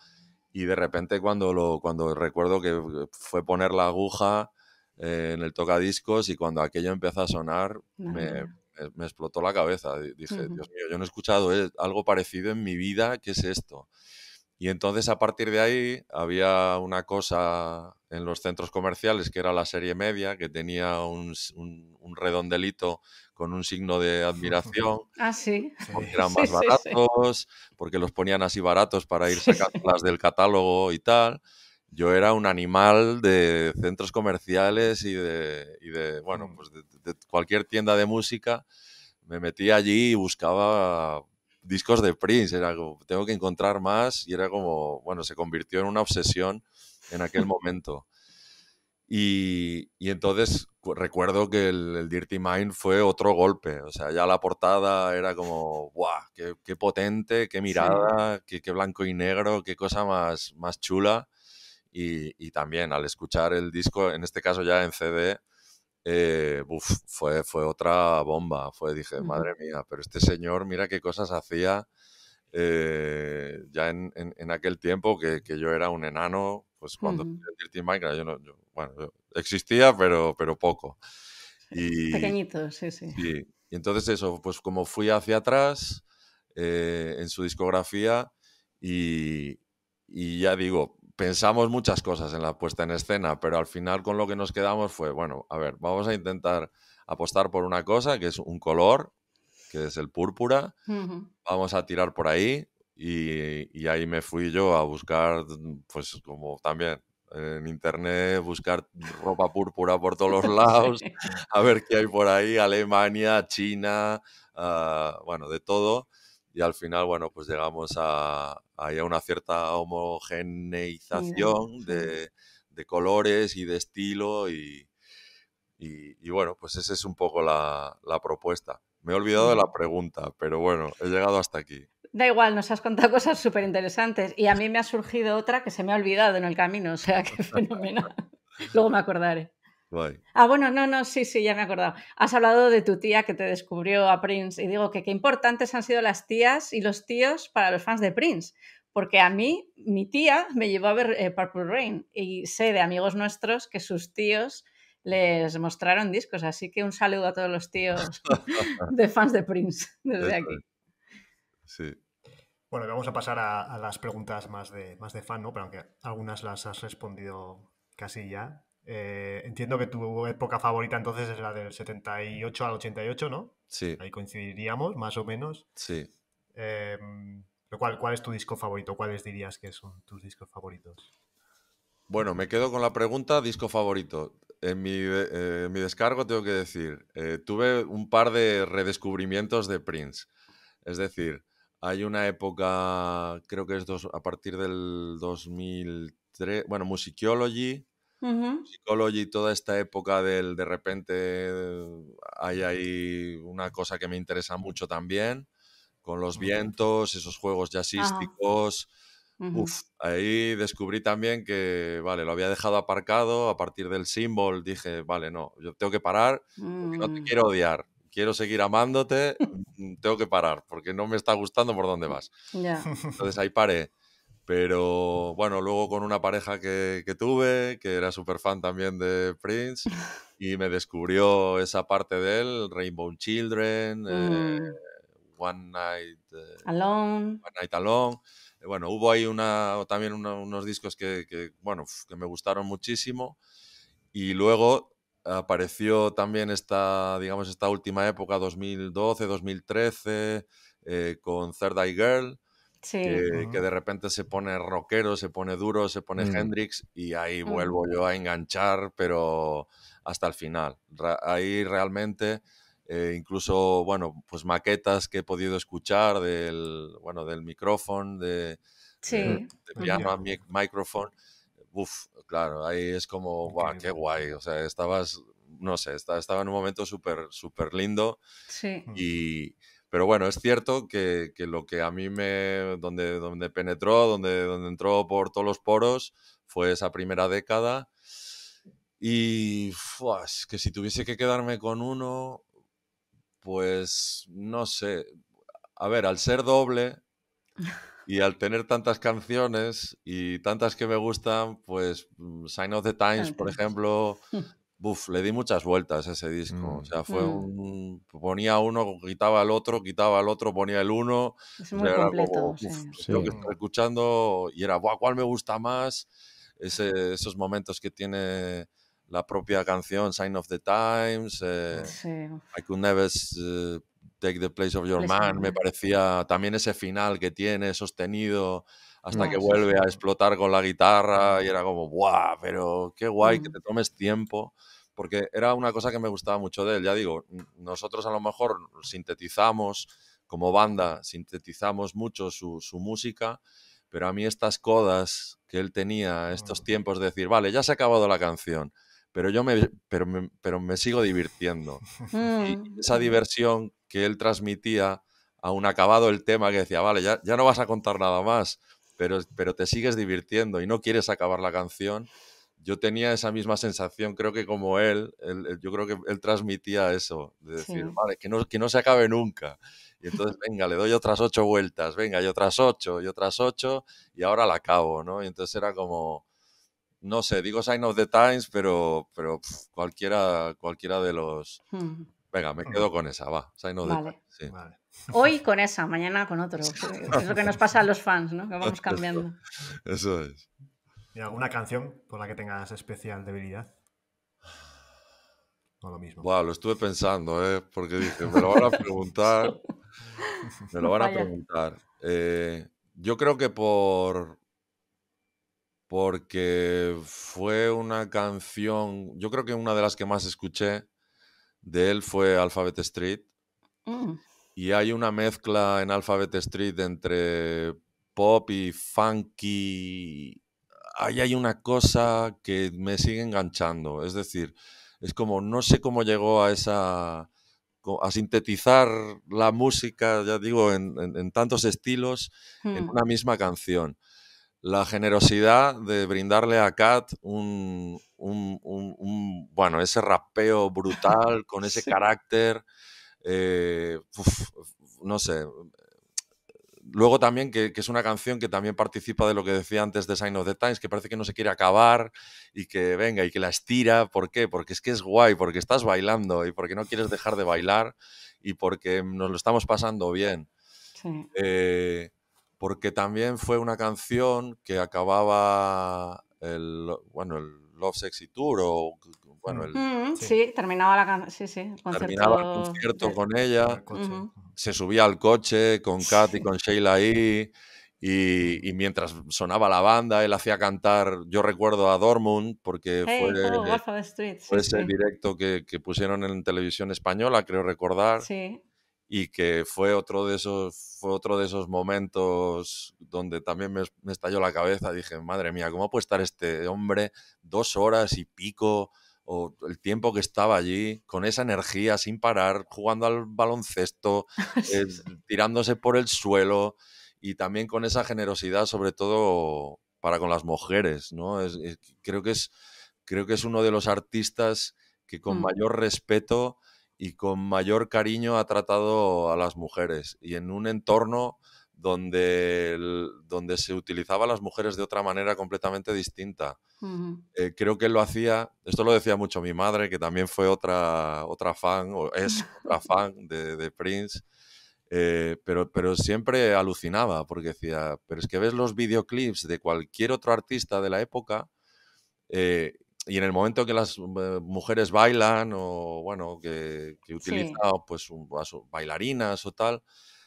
Y de repente cuando, lo, cuando recuerdo que fue poner la aguja eh, en el tocadiscos y cuando aquello empezó a sonar, eh, me, explotó la cabeza. Dije, Dios mío, yo no he escuchado eh, algo parecido en mi vida, ¿qué es esto? Y entonces a partir de ahí había una cosa en los centros comerciales que era la serie media, que tenía un, redondelito con un signo de admiración. Ah, sí. Porque eran más baratos, porque los ponían así baratos para ir sacándolas del catálogo y tal. Yo era un animal de centros comerciales y de, bueno, mm. pues de cualquier tienda de música. Me metía allí y buscaba discos de Prince, era como, tengo que encontrar más y era como, bueno, se convirtió en una obsesión en aquel momento. Y, entonces recuerdo que el, Dirty Mind fue otro golpe, o sea, ya la portada era como, ¡guau! ¡Qué, potente, qué mirada, qué, blanco y negro, qué cosa más, más chula! Y, y, también al escuchar el disco, en este caso ya en CD, eh, fue, fue otra bomba. Fue, dije, madre mía, pero este señor, mira qué cosas hacía eh, ya en, aquel tiempo que, yo era un enano, pues cuando bueno, existía, pero, pero poco. Y, Pequeñito, sí, sí. Y, entonces eso, pues como fui hacia atrás eh, en su discografía y, y ya digo, pensamos muchas cosas en la puesta en escena, pero al final con lo que nos quedamos fue, bueno, a ver, vamos a intentar apostar por una cosa que es un color, que es el púrpura, vamos a tirar por ahí y, ahí me fui yo a buscar, pues como también en internet, buscar ropa púrpura por todos los lados, a ver qué hay por ahí, Alemania, China, ah, bueno, de todo y al final, bueno, pues llegamos a, una cierta homogeneización de, colores y de estilo y, bueno, pues esa es un poco la, propuesta. Me he olvidado de mm. la pregunta, pero bueno, he llegado hasta aquí. Da igual, nos has contado cosas súper interesantes y a mí me ha surgido otra que se me ha olvidado en el camino, o sea, qué fenomenal. Luego me acordaré. Ah, bueno, no, no, sí, sí, ya me he acordado. Has hablado de tu tía que te descubrió a Prince y digo que qué importantes han sido las tías y los tíos para los fans de Prince, porque a mí, mi tía me llevó a ver eh, Purple Rain y sé de amigos nuestros que sus tíos les mostraron discos, así que un saludo a todos los tíos de fans de Prince desde aquí. Sí. Bueno, vamos a pasar a, las preguntas más de, más de fan, ¿no? Pero aunque algunas las has respondido casi ya, eh, entiendo que tu época favorita entonces es la del 78 al 88, ¿no? Sí. Ahí coincidiríamos, más o menos. Sí. Em, ¿cuál, ¿Cuál es tu disco favorito? ¿Cuáles dirías que son tus discos favoritos? Bueno, me quedo con la pregunta disco favorito. En mi, eh, descargo tengo que decir, eh, tuve un par de redescubrimientos de Prince. Es decir, hay una época, creo que es dos, a partir del 2003, bueno, Musicology, psicología y toda esta época del de repente hay ahí una cosa que me interesa mucho también, con los vientos, esos juegos jazzísticos. ahí descubrí también que, vale, lo había dejado aparcado, a partir del símbolo dije, vale, no, yo tengo que parar, no te mm. quiero odiar, quiero seguir amándote, mm, tengo que parar, porque no me está gustando por dónde vas. Entonces ahí paré. Pero bueno, luego con una pareja que, que tuve, que era súper fan también de Prince, y me descubrió esa parte de él, Rainbow Children, eh, mm. One Night eh, Alone. One Night Alone. Eh, bueno, hubo ahí una, también unos discos que, bueno, que me gustaron muchísimo. Y luego apareció también esta, digamos, esta última época, 2012, 2013, con Third Eye Girl que, de repente se pone rockero, se pone duro, se pone mm. Hendrix y ahí mm. vuelvo yo a enganchar, pero hasta el final. ahí realmente, eh, incluso, bueno, pues maquetas que he podido escuchar del, bueno, del micrófono, de, piano a micrófono. Uf, claro, ahí es como, guau, qué guay. O sea, estabas, no sé, estaba en un momento súper, súper lindo. Sí. Y pero bueno, es cierto que, que lo que a mí me, donde, donde penetró, donde, donde entró por todos los poros, fue esa primera década. Y es que si tuviese que quedarme con uno, pues no sé. A ver, al ser doble y al tener tantas canciones y tantas que me gustan, pues mm, Sign of the Times, por ejemplo, Buf, le di muchas vueltas a ese disco. O mm. sea, fue mm. un. Ponía uno, quitaba el otro, quitaba el otro, ponía el uno. Es muy completo. Lo que estaba escuchando y era, ¿cuál me gusta más? esos momentos que tiene la propia canción, Sign of the Times. Eh, I could never. Eh, take the place of your man, me parecía también ese final que tiene, sostenido, hasta que vuelve a explotar con la guitarra y era como, ¡buah! Pero qué guay que mm. te tomes tiempo, porque era una cosa que me gustaba mucho de él. Ya digo, nosotros a lo mejor sintetizamos, como banda, sintetizamos mucho su, música, pero a mí estas codas que él tenía, estos mm. tiempos de decir, vale, ya se ha acabado la canción. Pero yo me, pero me, sigo divirtiendo. Y mm, esa diversión que él transmitía, aún acabado el tema, que decía, vale, ya, ya no vas a contar nada más pero, te sigues divirtiendo y no quieres acabar la canción. Yo tenía esa misma sensación, creo que como él, yo creo que él transmitía eso, de decir, vale, que no, que no se acabe nunca. Y entonces, venga, le doy otras ocho vueltas, venga, y otras ocho, y otras ocho, y ahora la acabo, ¿no? Y entonces era como, no sé, digo Sign of the Times, pero, pero cualquiera, cualquiera de los... Venga, me quedo con esa, va, Sign of the Times. Vale. Hoy con esa, mañana con otro. Es lo que nos pasa a los fans, ¿no? Que vamos cambiando. Eso es. ¿Y alguna canción por la que tengas especial debilidad? No lo mismo. Bueno, lo estuve pensando, ¿eh? Porque dije, me lo van a preguntar. Me lo van a preguntar. Eh, yo creo que por. Porque fue una canción. Yo creo que una de las que más escuché de él fue Alphabet Street. Mm y hay una mezcla en Alphabet Street entre pop y funky. Ahí hay una cosa que me sigue enganchando. Es decir, es como no sé cómo llegó a esa a sintetizar la música, ya digo, en, tantos estilos en hmm. una misma canción. La generosidad de brindarle a Kat un, bueno, ese rapeo brutal, con ese carácter eh, no sé. Luego también que, es una canción que también participa de lo que decía antes de Sign of the Times, que parece que no se quiere acabar y que venga y que la estira. ¿Por qué? Porque es que es guay, porque estás bailando y porque no quieres dejar de bailar y porque nos lo estamos pasando bien. Eh, porque también fue una canción que acababa bueno, el Love, Sexy Tour o bueno, el, mm, sí. terminaba la sí, sí, el concierto, con ella, se subía al coche con Kat y con Sheila ahí y, y, mientras sonaba la banda él hacía cantar, yo recuerdo a Dormund, porque hey, fue, oh, Street, fue ese directo que, que, pusieron en televisión española, creo recordar. Sí y que fue otro de esos, fue otro de esos momentos donde también me, estalló la cabeza. Dije, madre mía, ¿cómo puede estar este hombre dos horas y pico o el tiempo que estaba allí con esa energía, sin parar, jugando al baloncesto, tirándose por el suelo y también con esa generosidad, sobre todo para con las mujeres, ¿no? creo, que es, creo que es uno de los artistas que con mm. mayor respeto y con mayor cariño ha tratado a las mujeres y en un entorno donde, donde se utilizaba a las mujeres de otra manera completamente distinta. Eh, creo que lo hacía, esto lo decía mucho mi madre, que también fue otra, otra fan, o es otra fan de, Prince, eh, pero, pero siempre alucinaba porque decía, pero es que ves los videoclips de cualquier otro artista de la época eh, y en el momento que las eh, mujeres bailan o, bueno, que, utiliza pues bailarinas o tal,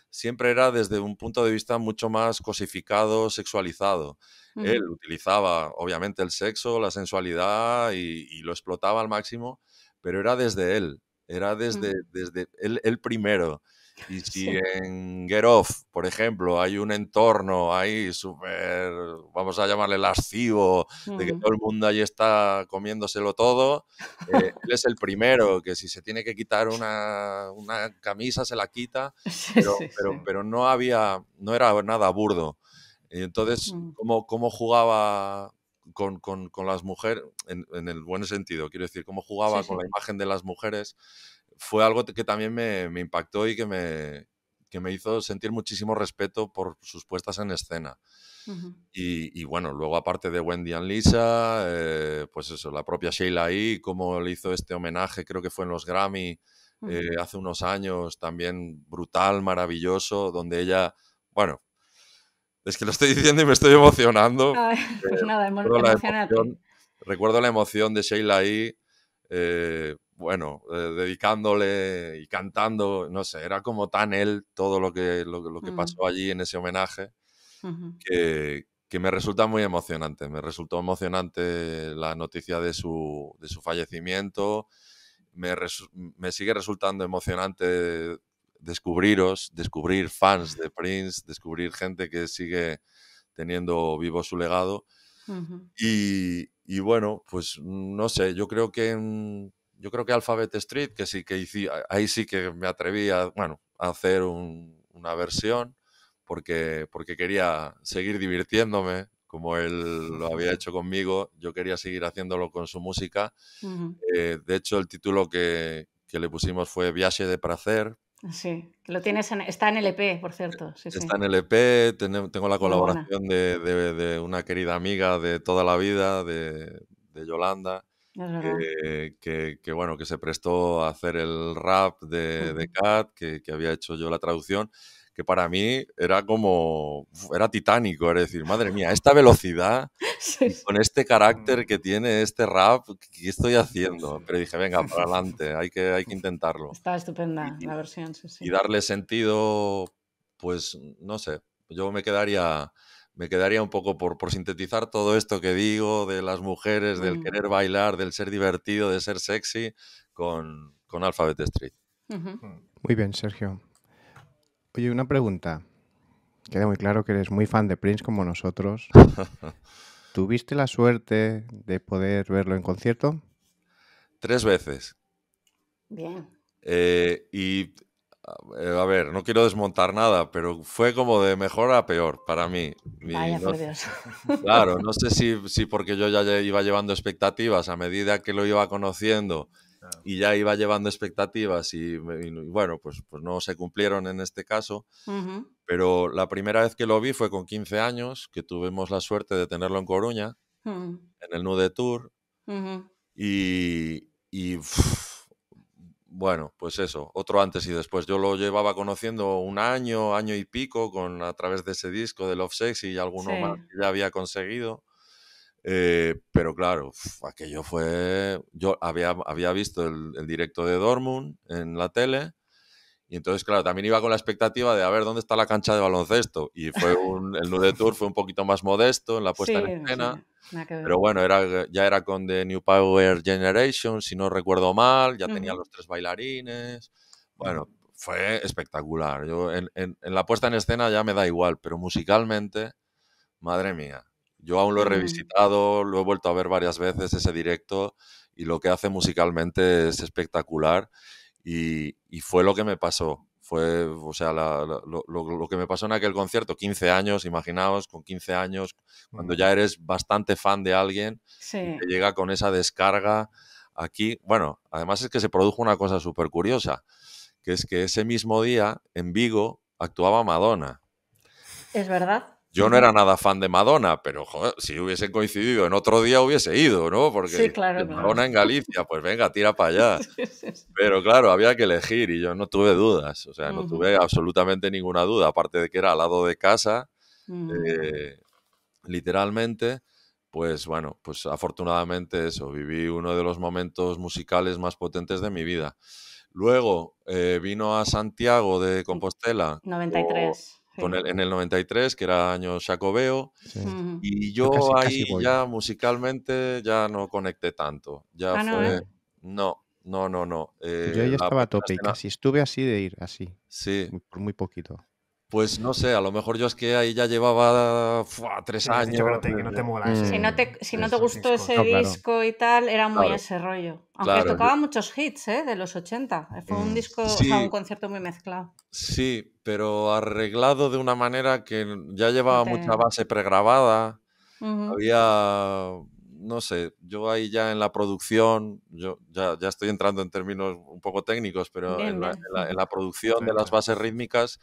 siempre era desde un punto de vista mucho más cosificado, sexualizado. Él utilizaba, obviamente, el sexo, la sensualidad y, lo explotaba al máximo, pero era desde él, era desde, mm. desde él, él primero. Y si en Get Off, por ejemplo, hay un entorno ahí súper, vamos a llamarle lascivo, de que todo el mundo ahí está comiéndoselo todo, eh, él es el primero que si se tiene que quitar una, una camisa se la quita, pero, pero, no había, no era nada burdo. Entonces, mm. ¿cómo, ¿cómo, jugaba con, con, con las mujeres, en, en, el buen sentido, quiero decir, cómo jugaba con la imagen de las mujeres? fue algo que también me, impactó y que me, me hizo sentir muchísimo respeto por sus puestas en escena. y, bueno, luego aparte de Wendy and Lisa, eh, pues eso, la propia Sheila y cómo le hizo este homenaje, creo que fue en los Grammy eh, hace unos años, también brutal, maravilloso, donde ella, bueno, es que lo estoy diciendo y me estoy emocionando. Ah, eh, pues nada, recuerdo la, emoción, recuerdo la emoción de Sheila E., bueno, eh, dedicándole y cantando, no sé, era como tan él todo lo que, lo, que pasó allí en ese homenaje, que, me resulta muy emocionante. Me resultó emocionante la noticia de su, de su fallecimiento, me, sigue resultando emocionante descubriros, descubrir fans de Prince, descubrir gente que sigue teniendo vivo su legado. y, y, bueno, pues no sé, yo creo que en yo creo que Alphabet Street, que sí que hice, ahí sí que me atreví a, bueno, a hacer una versión porque, porque quería seguir divirtiéndome como él lo había hecho conmigo, yo quería seguir haciéndolo con su música. Eh, de hecho, el título que, que le pusimos fue Viaje de Placer. Sí, lo tienes está en LP, e por eh, cierto. está en e en LP, tengo la colaboración de, de, una querida amiga de toda la vida, de, de Yolanda, que, bueno, que se prestó a hacer el rap de, Cat, que, había hecho yo la traducción, que para mí era como, era titánico, era decir, madre mía, esta velocidad, con este carácter mm. que tiene este rap, ¿qué estoy haciendo? Pero dije, venga, para adelante, hay que, hay que intentarlo. Está estupenda la versión, sí, sí. Y darle sentido, pues, no sé, yo me quedaría me quedaría un poco por, sintetizar todo esto que digo de las mujeres, del mm. querer bailar, del ser divertido, de ser sexy, con, con Alphabet Street. Hmm. Muy bien, Sergio. Oye, una pregunta. Queda muy claro que eres muy fan de Prince como nosotros. ¿Tuviste la suerte de poder verlo en concierto? Tres veces. Bien. Eh, y eh, a ver, no quiero desmontar nada, pero fue como de mejor a peor para mí. Vaya, Claro, no sé si, si, porque yo ya iba llevando expectativas a medida que lo iba conociendo y ya iba llevando expectativas y, bueno, pues, pues, no se cumplieron en este caso. Pero la primera vez que lo vi fue con 15 años, que tuvimos la suerte de tenerlo en Coruña, mm. en el Nude Tour. Y... y bueno, pues eso, otro antes y después. Yo lo llevaba conociendo un año, año y pico, con a través de ese disco de Love Sexy y alguno más que ya había conseguido. Eh, pero claro, aquello fue. Yo había, visto el, directo de Dormund en la tele. Y entonces, claro, también iba con la expectativa de a ver dónde está la cancha de baloncesto. Y fue un, el Nude Tour fue un poquito más modesto en la puesta en escena. Pero bueno, era, eh, ya era con The New Power Generation, si no recuerdo mal, ya tenía los tres bailarines. Bueno, fue espectacular. Yo en, la puesta en escena ya me da igual, pero musicalmente, madre mía. Yo aún lo he revisitado, lo he vuelto a ver varias veces ese directo y lo que hace musicalmente es espectacular y, y fue lo que me pasó. Fue, o sea, lo, que me pasó en aquel concierto, 15 años, imaginaos, con 15 años, cuando ya eres bastante fan de alguien, te llega con esa descarga aquí. Bueno, además es que se produjo una cosa súper curiosa, que es que ese mismo día en Vigo actuaba Madonna. Es verdad. Yo no era nada fan de Madonna, pero si hubiesen coincidido en otro día hubiese ido, ¿no? Porque Madonna en Galicia, pues venga, tira para allá. pero claro, había que elegir y yo no tuve dudas, o sea, no tuve absolutamente ninguna duda, aparte de que era al lado de casa, mm. eh, literalmente. Pues bueno, pues afortunadamente eso, viví uno de los momentos musicales más potentes de mi vida. Luego eh, vino a Santiago de Compostela. 93 el, en el 93, que era año Jacobeo. Y yo, ahí ya musicalmente ya no conecté tanto. Ya ah, fue. Eh. No, no, no, no. yo ya eh, estaba a tope casi estuve así de ir, así. Sí. Por muy poquito. Pues no sé, a lo mejor yo es que ahí ya llevaba tres este años. Mm, si no te, gustó ese disco y tal, era muy ese rollo. Aunque tocaba muchos hits ¿eh? de los 80. Fue un mm, disco, un concierto muy mezclado. Sí, pero arreglado de una manera que ya llevaba mucha base pregrabada. Había no sé, yo ahí ya en la producción, yo ya, ya estoy entrando en términos un poco técnicos, pero en, la, producción de las bases rítmicas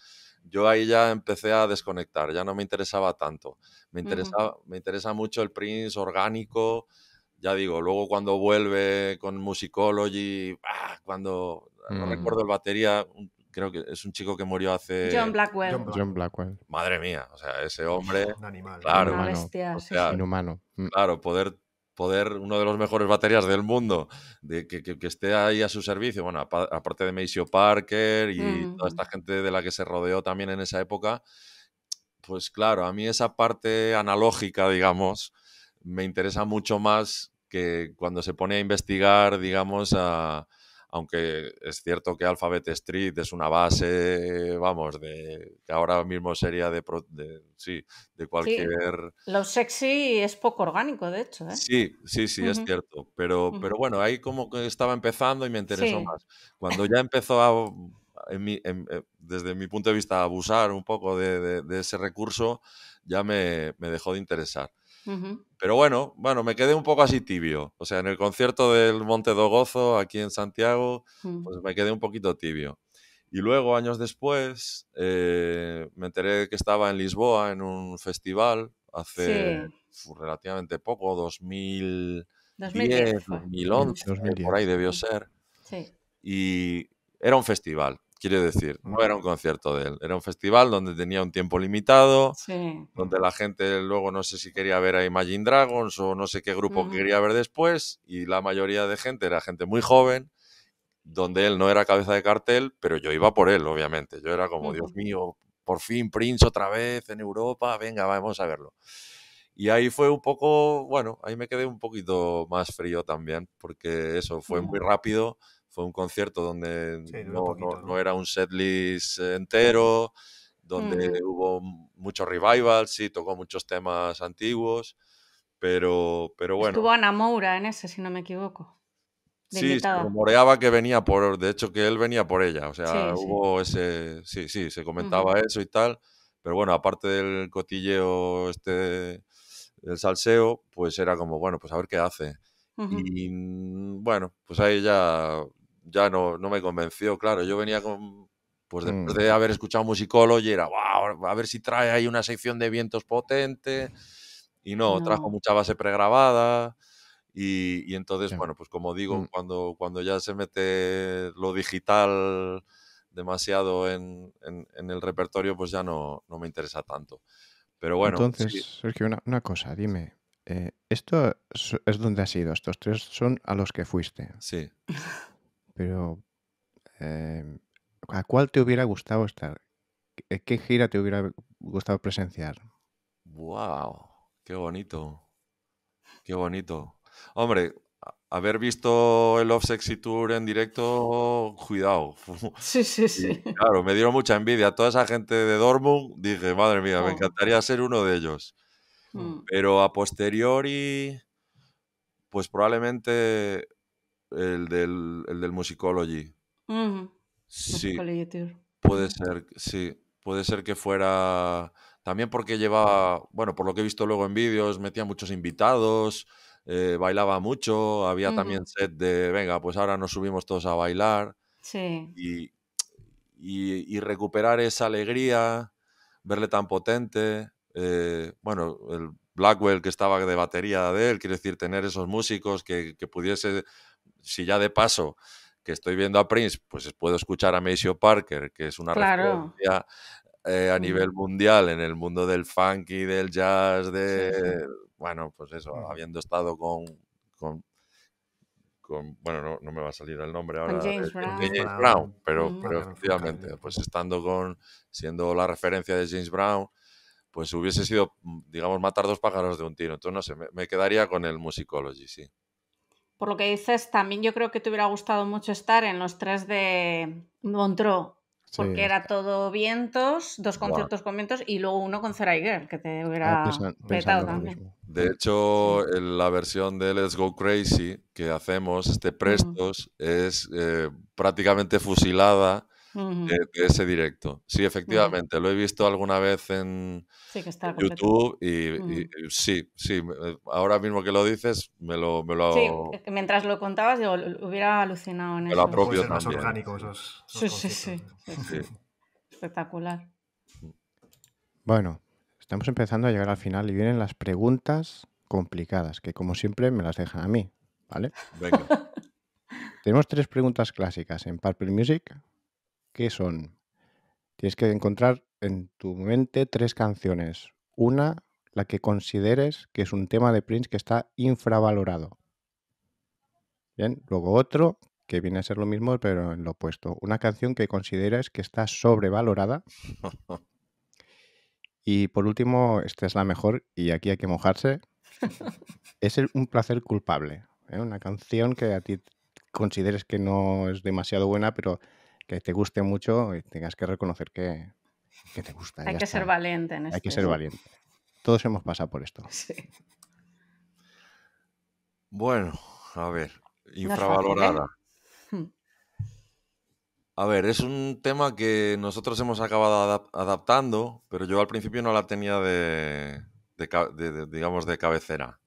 yo ahí ya empecé a desconectar, ya no me interesaba tanto. Me interesa, me interesa mucho el Prince orgánico, ya digo, luego cuando vuelve con Musicology, ¡ah! cuando, no mm. recuerdo el batería, creo que es un chico que murió hace... John Blackwell. John Madre mía, o sea, ese hombre... Un animal. Claro, Una bestia, o sea, inhumano. Mm. Claro, poder poder, uno de los mejores baterías del mundo, de, que, esté ahí a su servicio, bueno, aparte de Maceo Parker y toda mm. esta gente de la que se rodeó también en esa época, pues claro, a mí esa parte analógica, digamos, me interesa mucho más que cuando se pone a investigar, digamos, a, aunque es cierto que Alphabet Street es una base, vamos, de que ahora mismo sería de, sí, de cualquier... Sí, lo sexy es poco orgánico, de hecho. ¿eh? Sí, sí, sí, es cierto. Pero, pero bueno, ahí como que estaba empezando y me interesó más. Cuando ya empezó eh, desde mi punto de vista, a abusar un poco de, ese recurso, ya me dejó de interesar. Pero bueno, bueno, me quedé un poco así tibio. O sea, en el concierto del Monte do Gozo, aquí en Santiago, mm. pues me quedé un poquito tibio. Y luego, años después, eh, me enteré que estaba en Lisboa en un festival hace relativamente poco, 2010, 2011, por ahí debió ser. Y era un festival. Quiero decir, no era un concierto de él, era un festival donde tenía un tiempo limitado, donde la gente luego no sé si quería ver a Imagine Dragons o no sé qué grupo quería ver después, y la mayoría de gente era gente muy joven, donde él no era cabeza de cartel, pero yo iba por él, obviamente. Yo era como, Dios mío, por fin Prince otra vez en Europa, venga, vamos a verlo. Y ahí fue un poco, bueno, ahí me quedé un poquito más frío también, porque eso fue muy rápido fue un concierto donde no, era un setlist eh, entero, donde mm. hubo muchos revivals, sí, tocó muchos temas antiguos, pero, pero bueno. Estuvo Ana Moura en ese, si no me equivoco. sí, se rumoreaba que venía por, de hecho que él venía por ella, o sea, hubo ese, sí, sí, se comentaba eso y tal, pero bueno, aparte del cotilleo este, el salseo, pues era como, bueno, pues a ver qué hace. Y mm, bueno, pues ahí ya ya no, no me convenció, claro, yo venía con, pues después mm. de haber escuchado Musicology era, wow, a ver si trae ahí una sección de vientos potente, y no, trajo mucha base pregrabada, y, y entonces, bueno, pues como digo, mm. cuando, cuando ya se mete lo digital demasiado en, el repertorio, pues ya no, no, me interesa tanto. Pero bueno. Entonces, Sergio, una, cosa, dime, eh, esto es, es donde has ido, estos tres son a los que fuiste. Sí. pero em, ¿a cuál te hubiera gustado estar? ¿Qué, gira te hubiera gustado presenciar? ¡Wow! ¡Qué bonito! ¡Qué bonito! Hombre, haber visto el Love Sexy Tour en directo, cuidado. Sí, sí, sí. claro, me dio mucha envidia. Toda esa gente de Dortmund, dije, madre mía, me mm. encantaría ser uno de ellos. Mm. Pero a posteriori, pues probablemente el del, del Musicology. Sí. Puede ser, sí. Puede ser que fuera. También porque llevaba. Bueno, por lo que he visto luego en vídeos, metía muchos invitados, eh, bailaba mucho, había también set de. Venga, pues ahora nos subimos todos a bailar. Sí. Y, recuperar esa alegría, verle tan potente. Eh, bueno, el Blackwell que estaba de batería de él, quiero decir, tener esos músicos que, que pudiese si ya de paso que estoy viendo a Prince, pues puedo escuchar a Maceo Parker, que es una referencia eh, a nivel mundial en el mundo del funky, del jazz, de... Bueno, pues eso, mm. habiendo estado con, con bueno, no, me va a salir el nombre ahora, James, Brown. pero, mm. pero efectivamente, pues estando con, siendo la referencia de James Brown, pues hubiese sido, mm, digamos, matar dos pájaros de un tiro. Entonces, no sé, me quedaría con el Musicology, sí por lo que dices, también yo creo que te hubiera gustado mucho estar en los tres de Montreux, porque era todo vientos, dos conciertos con vientos y luego uno con Zeriger, que te hubiera ah, petado también. De hecho, la versión de Let's Go Crazy que hacemos, este Prestos, es eh, prácticamente fusilada de, ese directo. Sí, efectivamente, lo he visto alguna vez en, YouTube y, sí, sí, eh, ahora mismo que lo dices, me lo... Me sí, mientras lo contabas, yo hubiera alucinado en me eso. sí, sí, sí, Espectacular. Mm. Bueno, estamos empezando a llegar al final y vienen las preguntas complicadas, que como siempre me las dejan a mí, ¿vale? Tenemos tres preguntas clásicas en Purple Music, que son, tienes que encontrar en tu mente tres canciones. Una, la que consideres que es un tema de Prince que está infravalorado. Bien, luego otro, que viene a ser lo mismo, pero en lo opuesto. Una canción que consideras que está sobrevalorada. y por último, esta es la mejor y aquí hay que mojarse. es un placer culpable. ¿eh? Una canción que a ti consideres que no es demasiado buena, pero que te guste mucho, y eh, tengas que reconocer que, que te gusta. Hay que ser valiente en esto. Hay que este, ser valiente. Todos hemos pasado por esto. Bueno, a ver, ¿eh? infravalorada. Hmm. A ver, es un tema que nosotros hemos acabado adaptando, pero yo al principio no la tenía de, digamos, de cabecera.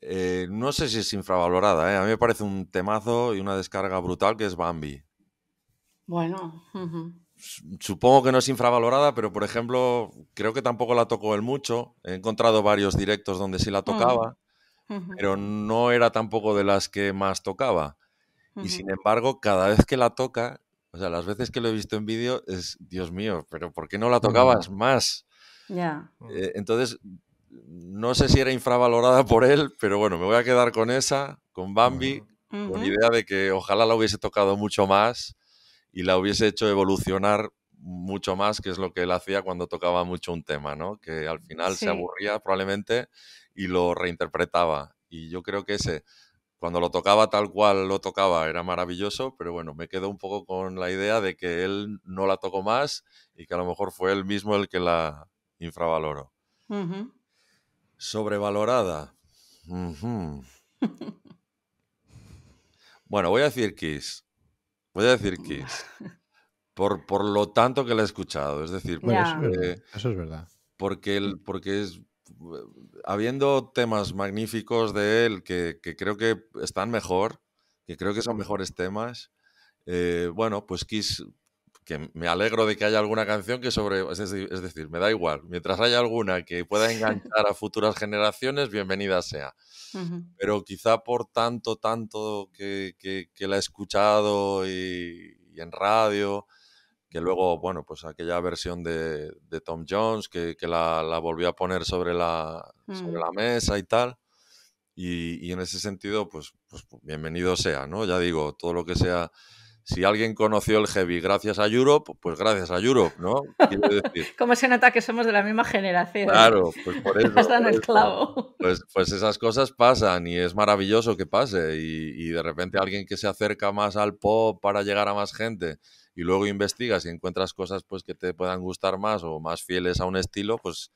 Eh, no sé si es infravalorada, a mí me parece un temazo y una descarga brutal que es Bambi. Bueno. Supongo que no es infravalorada, pero por ejemplo, creo que tampoco la tocó él mucho. He encontrado varios directos donde sí la mm, tocaba, pero no era tampoco de las que más tocaba. Y sin embargo, cada vez que la toca, o sea, las veces que lo he visto en vídeo, es Dios mío, pero ¿por qué no la tocabas más? Ya. Eh, entonces, no sé si era infravalorada por él, pero bueno, me voy a quedar con esa, con Bambi, con la idea de que ojalá la hubiese tocado mucho más y la hubiese hecho evolucionar mucho más, que es lo que él hacía cuando tocaba mucho un tema, ¿no? Que al final se aburría probablemente y lo reinterpretaba. Y yo creo que ese, cuando lo tocaba tal cual lo tocaba, era maravilloso, pero bueno, me quedo un poco con la idea de que él no la tocó más y que a lo mejor fue él mismo el que la infravaloró. Sobrevalorada. bueno, voy a decir Kiss. Voy a decir Kiss. Por, por lo tanto que la he escuchado. Es decir, eso es verdad. Porque, el, porque es, habiendo temas magníficos de él que, creo que están mejor, que creo que son mejores temas, eh, bueno, pues Kiss que me alegro de que haya alguna canción que sobre... Es decir, me da igual. Mientras haya alguna que pueda enganchar a futuras generaciones, bienvenida sea. Pero quizá por tanto, tanto que, la he escuchado y, en radio, que luego, bueno, pues aquella versión de, Tom Jones, que, la, la, volvió a poner sobre la, mm. la mesa y tal. Y, en ese sentido, pues, pues bienvenido sea, ¿no? Ya digo, todo lo que sea si alguien conoció el heavy gracias a Europe, pues gracias a Europe, ¿no? Quiero decir. ¿Cómo se nota que somos de la misma generación? Claro, pues por eso. Hasta Pues, pues, esas cosas pasan y es maravilloso que pase. Y, de repente alguien que se acerca más al pop para llegar a más gente y luego investigas y encuentras cosas pues que te puedan gustar más o más fieles a un estilo, pues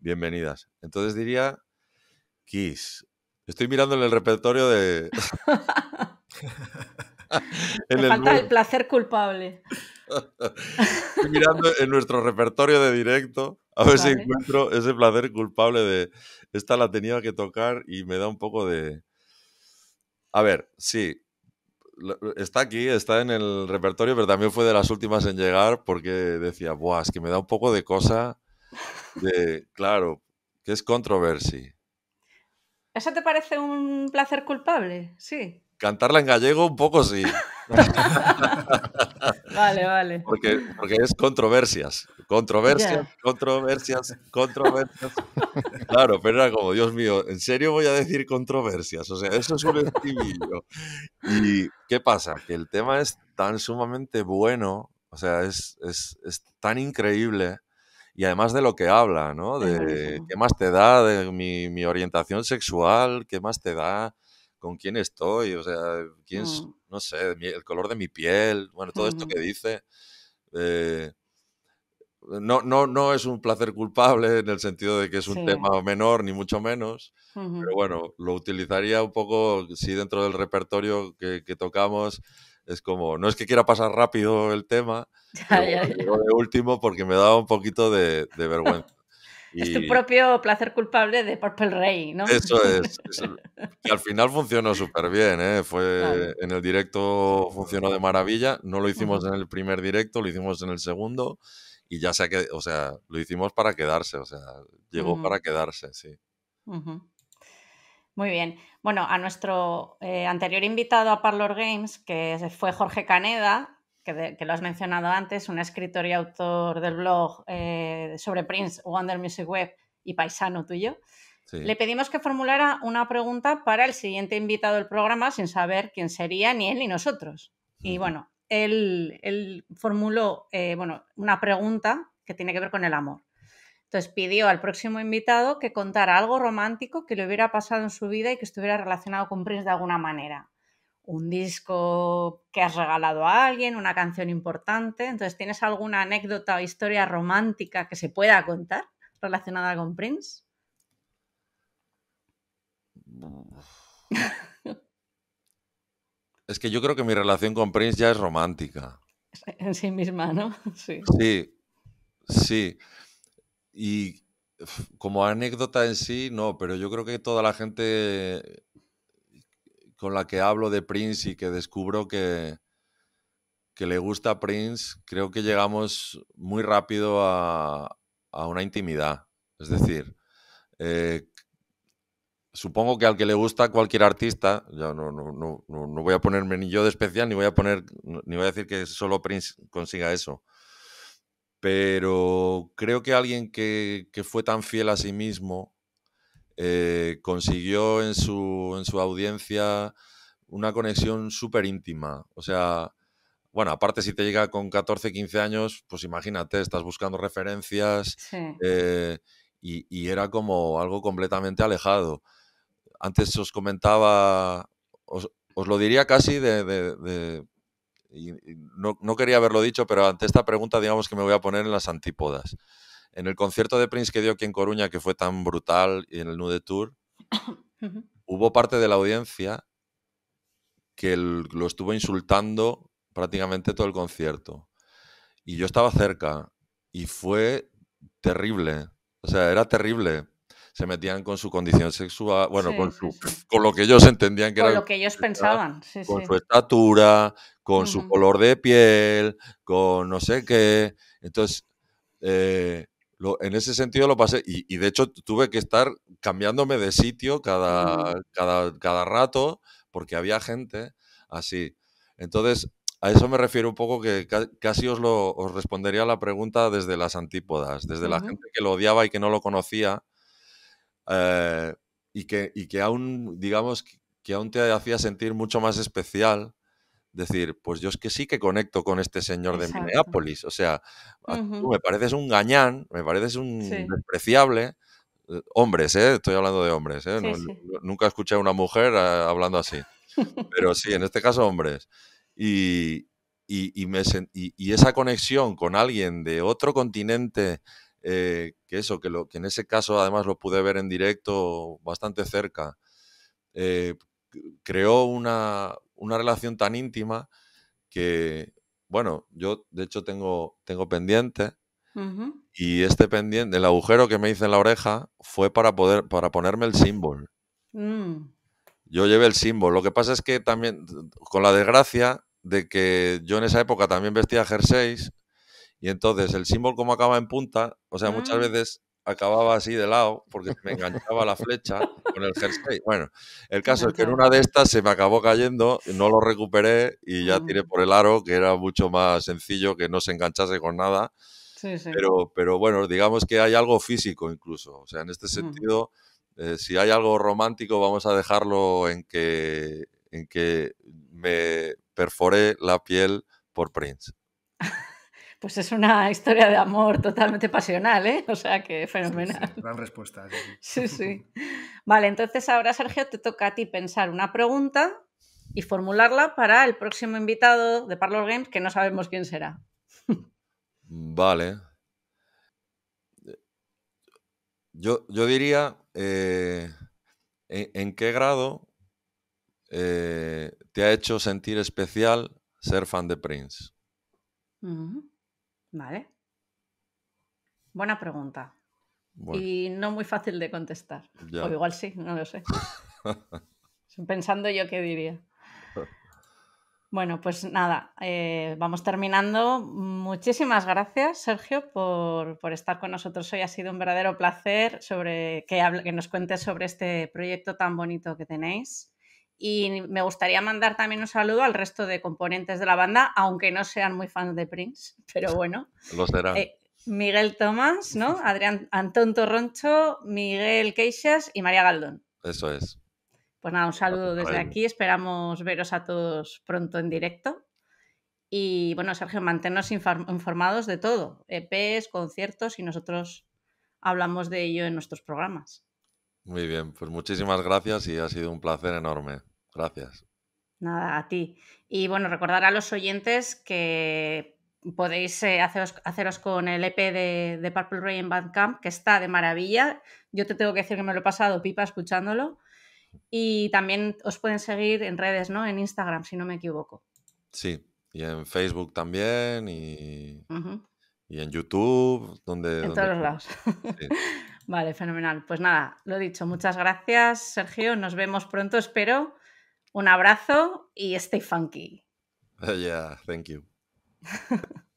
bienvenidas. Entonces diría Kiss. Estoy mirando en el repertorio de... el falta el placer culpable. Estoy mirando en nuestro repertorio de directo a ver si encuentro ese placer culpable de esta la tenía que tocar y me da un poco de... A ver, sí, está aquí, está en el repertorio, pero también fue de las últimas en llegar porque decía, buah, es que me da un poco de cosa de, claro, que es controversy. ¿Eso te parece un placer culpable? Sí. Cantarla en gallego un poco sí. vale, vale. Porque, porque, es controversias. Controversias, controversias, controversias. claro, pero era como, Dios mío, ¿en serio voy a decir controversias? O sea, eso es un estribillo. ¿Y qué pasa? Que el tema es tan sumamente bueno, o sea, es, es, es tan increíble. Y además de lo que habla, ¿no? De qué más te da de mi, mi orientación sexual, qué más te da con quién estoy, o sea, quién mm. no sé, el color de mi piel, bueno, todo esto que dice. Eh, no, no, no es un placer culpable en el sentido de que es un tema menor, ni mucho menos, pero bueno, lo utilizaría un poco, sí, dentro del repertorio que, tocamos, es como, no es que quiera pasar rápido el tema, lo de último porque me daba un poquito de vergüenza. Es tu propio placer culpable de Purple Rey, ¿no? Eso es. al final funcionó súper bien, ¿eh? Fue, En el directo funcionó de maravilla. No lo hicimos en el primer directo, lo hicimos en el segundo. Y ya se ha quedado, o sea, lo hicimos para quedarse, o sea, llegó para quedarse, sí. Muy bien. Bueno, a nuestro eh, anterior invitado a Parlor Games, que fue Jorge Caneda, que, lo has mencionado antes, un escritor y autor del blog eh, sobre Prince, Wonder Music Web y paisano tuyo. Le pedimos que formulara una pregunta para el siguiente invitado del programa sin saber quién sería ni él ni nosotros. Y bueno, él, formuló eh, bueno, una pregunta que tiene que ver con el amor. Entonces pidió al próximo invitado que contara algo romántico que le hubiera pasado en su vida y que estuviera relacionado con Prince de alguna manera un disco que has regalado a alguien, una canción importante. Entonces, ¿tienes alguna anécdota o historia romántica que se pueda contar relacionada con Prince? Es que yo creo que mi relación con Prince ya es romántica. En sí misma, ¿no? Sí. Sí, Y como anécdota en sí, no, pero yo creo que toda la gente con la que hablo de Prince y que descubro que, que le gusta Prince, creo que llegamos muy rápido a, una intimidad. Es decir, eh, supongo que al que le gusta cualquier artista, ya no, voy a ponerme ni yo de especial, ni voy a poner, ni voy a decir que solo Prince consiga eso. Pero creo que alguien que, que fue tan fiel a sí mismo eh, consiguió en su, audiencia una conexión súper íntima. O sea, bueno, aparte si te llega con 14, 15 años, pues imagínate, estás buscando referencias eh, y, era como algo completamente alejado. Antes os comentaba, os, lo diría casi de... no, quería haberlo dicho, pero ante esta pregunta digamos que me voy a poner en las antípodas. En el concierto de Prince que dio aquí en Coruña, que fue tan brutal, en el Nude Tour, hubo parte de la audiencia que lo estuvo insultando prácticamente todo el concierto. Y yo estaba cerca y fue terrible. O sea, era terrible. Se metían con su condición sexual, bueno, con, con lo que ellos entendían que era. Con lo que ellos pensaban. con su estatura, con su color de piel, con no sé qué. Entonces, eh, en ese sentido lo pasé y, de hecho tuve que estar cambiándome de sitio cada, rato porque había gente así. Entonces, a eso me refiero un poco que casi os, lo, os respondería la pregunta desde las antípodas, desde la gente que lo odiaba y que no lo conocía eh, y, que, que aún, digamos, que aún te hacía sentir mucho más especial decir, pues yo es que sí que conecto con este señor de Minneapolis. O sea, tú me pareces un gañán, me pareces un despreciable. Eh, hombres, ¿eh? estoy hablando de hombres. ¿eh? Nunca escuché a una mujer ah, hablando así. Pero sí, en este caso hombres. Y, esa conexión con alguien de otro continente, eh, que eso, que, lo, que en ese caso además lo pude ver en directo bastante cerca, eh, creó una, una relación tan íntima que, bueno, yo de hecho tengo, tengo pendiente y este pendiente, el agujero que me hice en la oreja fue para, poder, para ponerme el símbolo. Mm. Yo llevé el símbolo. Lo que pasa es que también, con la desgracia de que yo en esa época también vestía jerseys y entonces el símbolo como acaba en punta, o sea, muchas mm. veces acababa así de lado porque me enganchaba la flecha con el jersey. Bueno, el caso es que en una de estas se me acabó cayendo, no lo recuperé y ya mm. tiré por el aro, que era mucho más sencillo que no se enganchase con nada. Pero, pero bueno, digamos que hay algo físico incluso. O sea, en este mm. sentido, eh, si hay algo romántico, vamos a dejarlo en que, en que me perforé la piel por Prince. Pues es una historia de amor totalmente pasional, ¿eh? O sea que fenomenal. gran respuesta. Sí. sí, Vale, entonces ahora, Sergio, te toca a ti pensar una pregunta y formularla para el próximo invitado de Parlor Games, que no sabemos quién será. Vale. Yo, yo diría eh, ¿en, qué grado eh, te ha hecho sentir especial ser fan de Prince. Vale. Buena pregunta. Y no muy fácil de contestar. O igual sí, no lo sé. Pensando yo qué diría. Bueno, pues nada, eh, vamos terminando. Muchísimas gracias, Sergio, por, por, estar con nosotros hoy. Ha sido un verdadero placer sobre que, hable, que nos cuentes sobre este proyecto tan bonito que tenéis. Y me gustaría mandar también un saludo al resto de componentes de la banda, aunque no sean muy fans de Prince, pero bueno. Lo serán. Eh, Miguel Tomás, ¿no? Adrián Antón Torroncho, Miguel Queixas y María Galdón. Eso es. Pues nada, un saludo desde aquí. Esperamos veros a todos pronto en directo. Y bueno, Sergio, mantennos informados de todo, EPs, conciertos y nosotros hablamos de ello en nuestros programas. Muy bien, pues muchísimas gracias y ha sido un placer enorme. Gracias. Nada, a ti. Y bueno, recordar a los oyentes que podéis eh, haceros, haceros, con el EP de, Purple Ray en Bandcamp, que está de maravilla. Yo te tengo que decir que me lo he pasado pipa escuchándolo. Y también os pueden seguir en redes, ¿no? En Instagram, si no me equivoco. Sí, y en Facebook también, y, en YouTube, donde... En todos los lados. Vale, fenomenal. Pues nada, lo dicho, muchas gracias, Sergio. Nos vemos pronto, espero. Un abrazo y stay funky. yeah, thank you.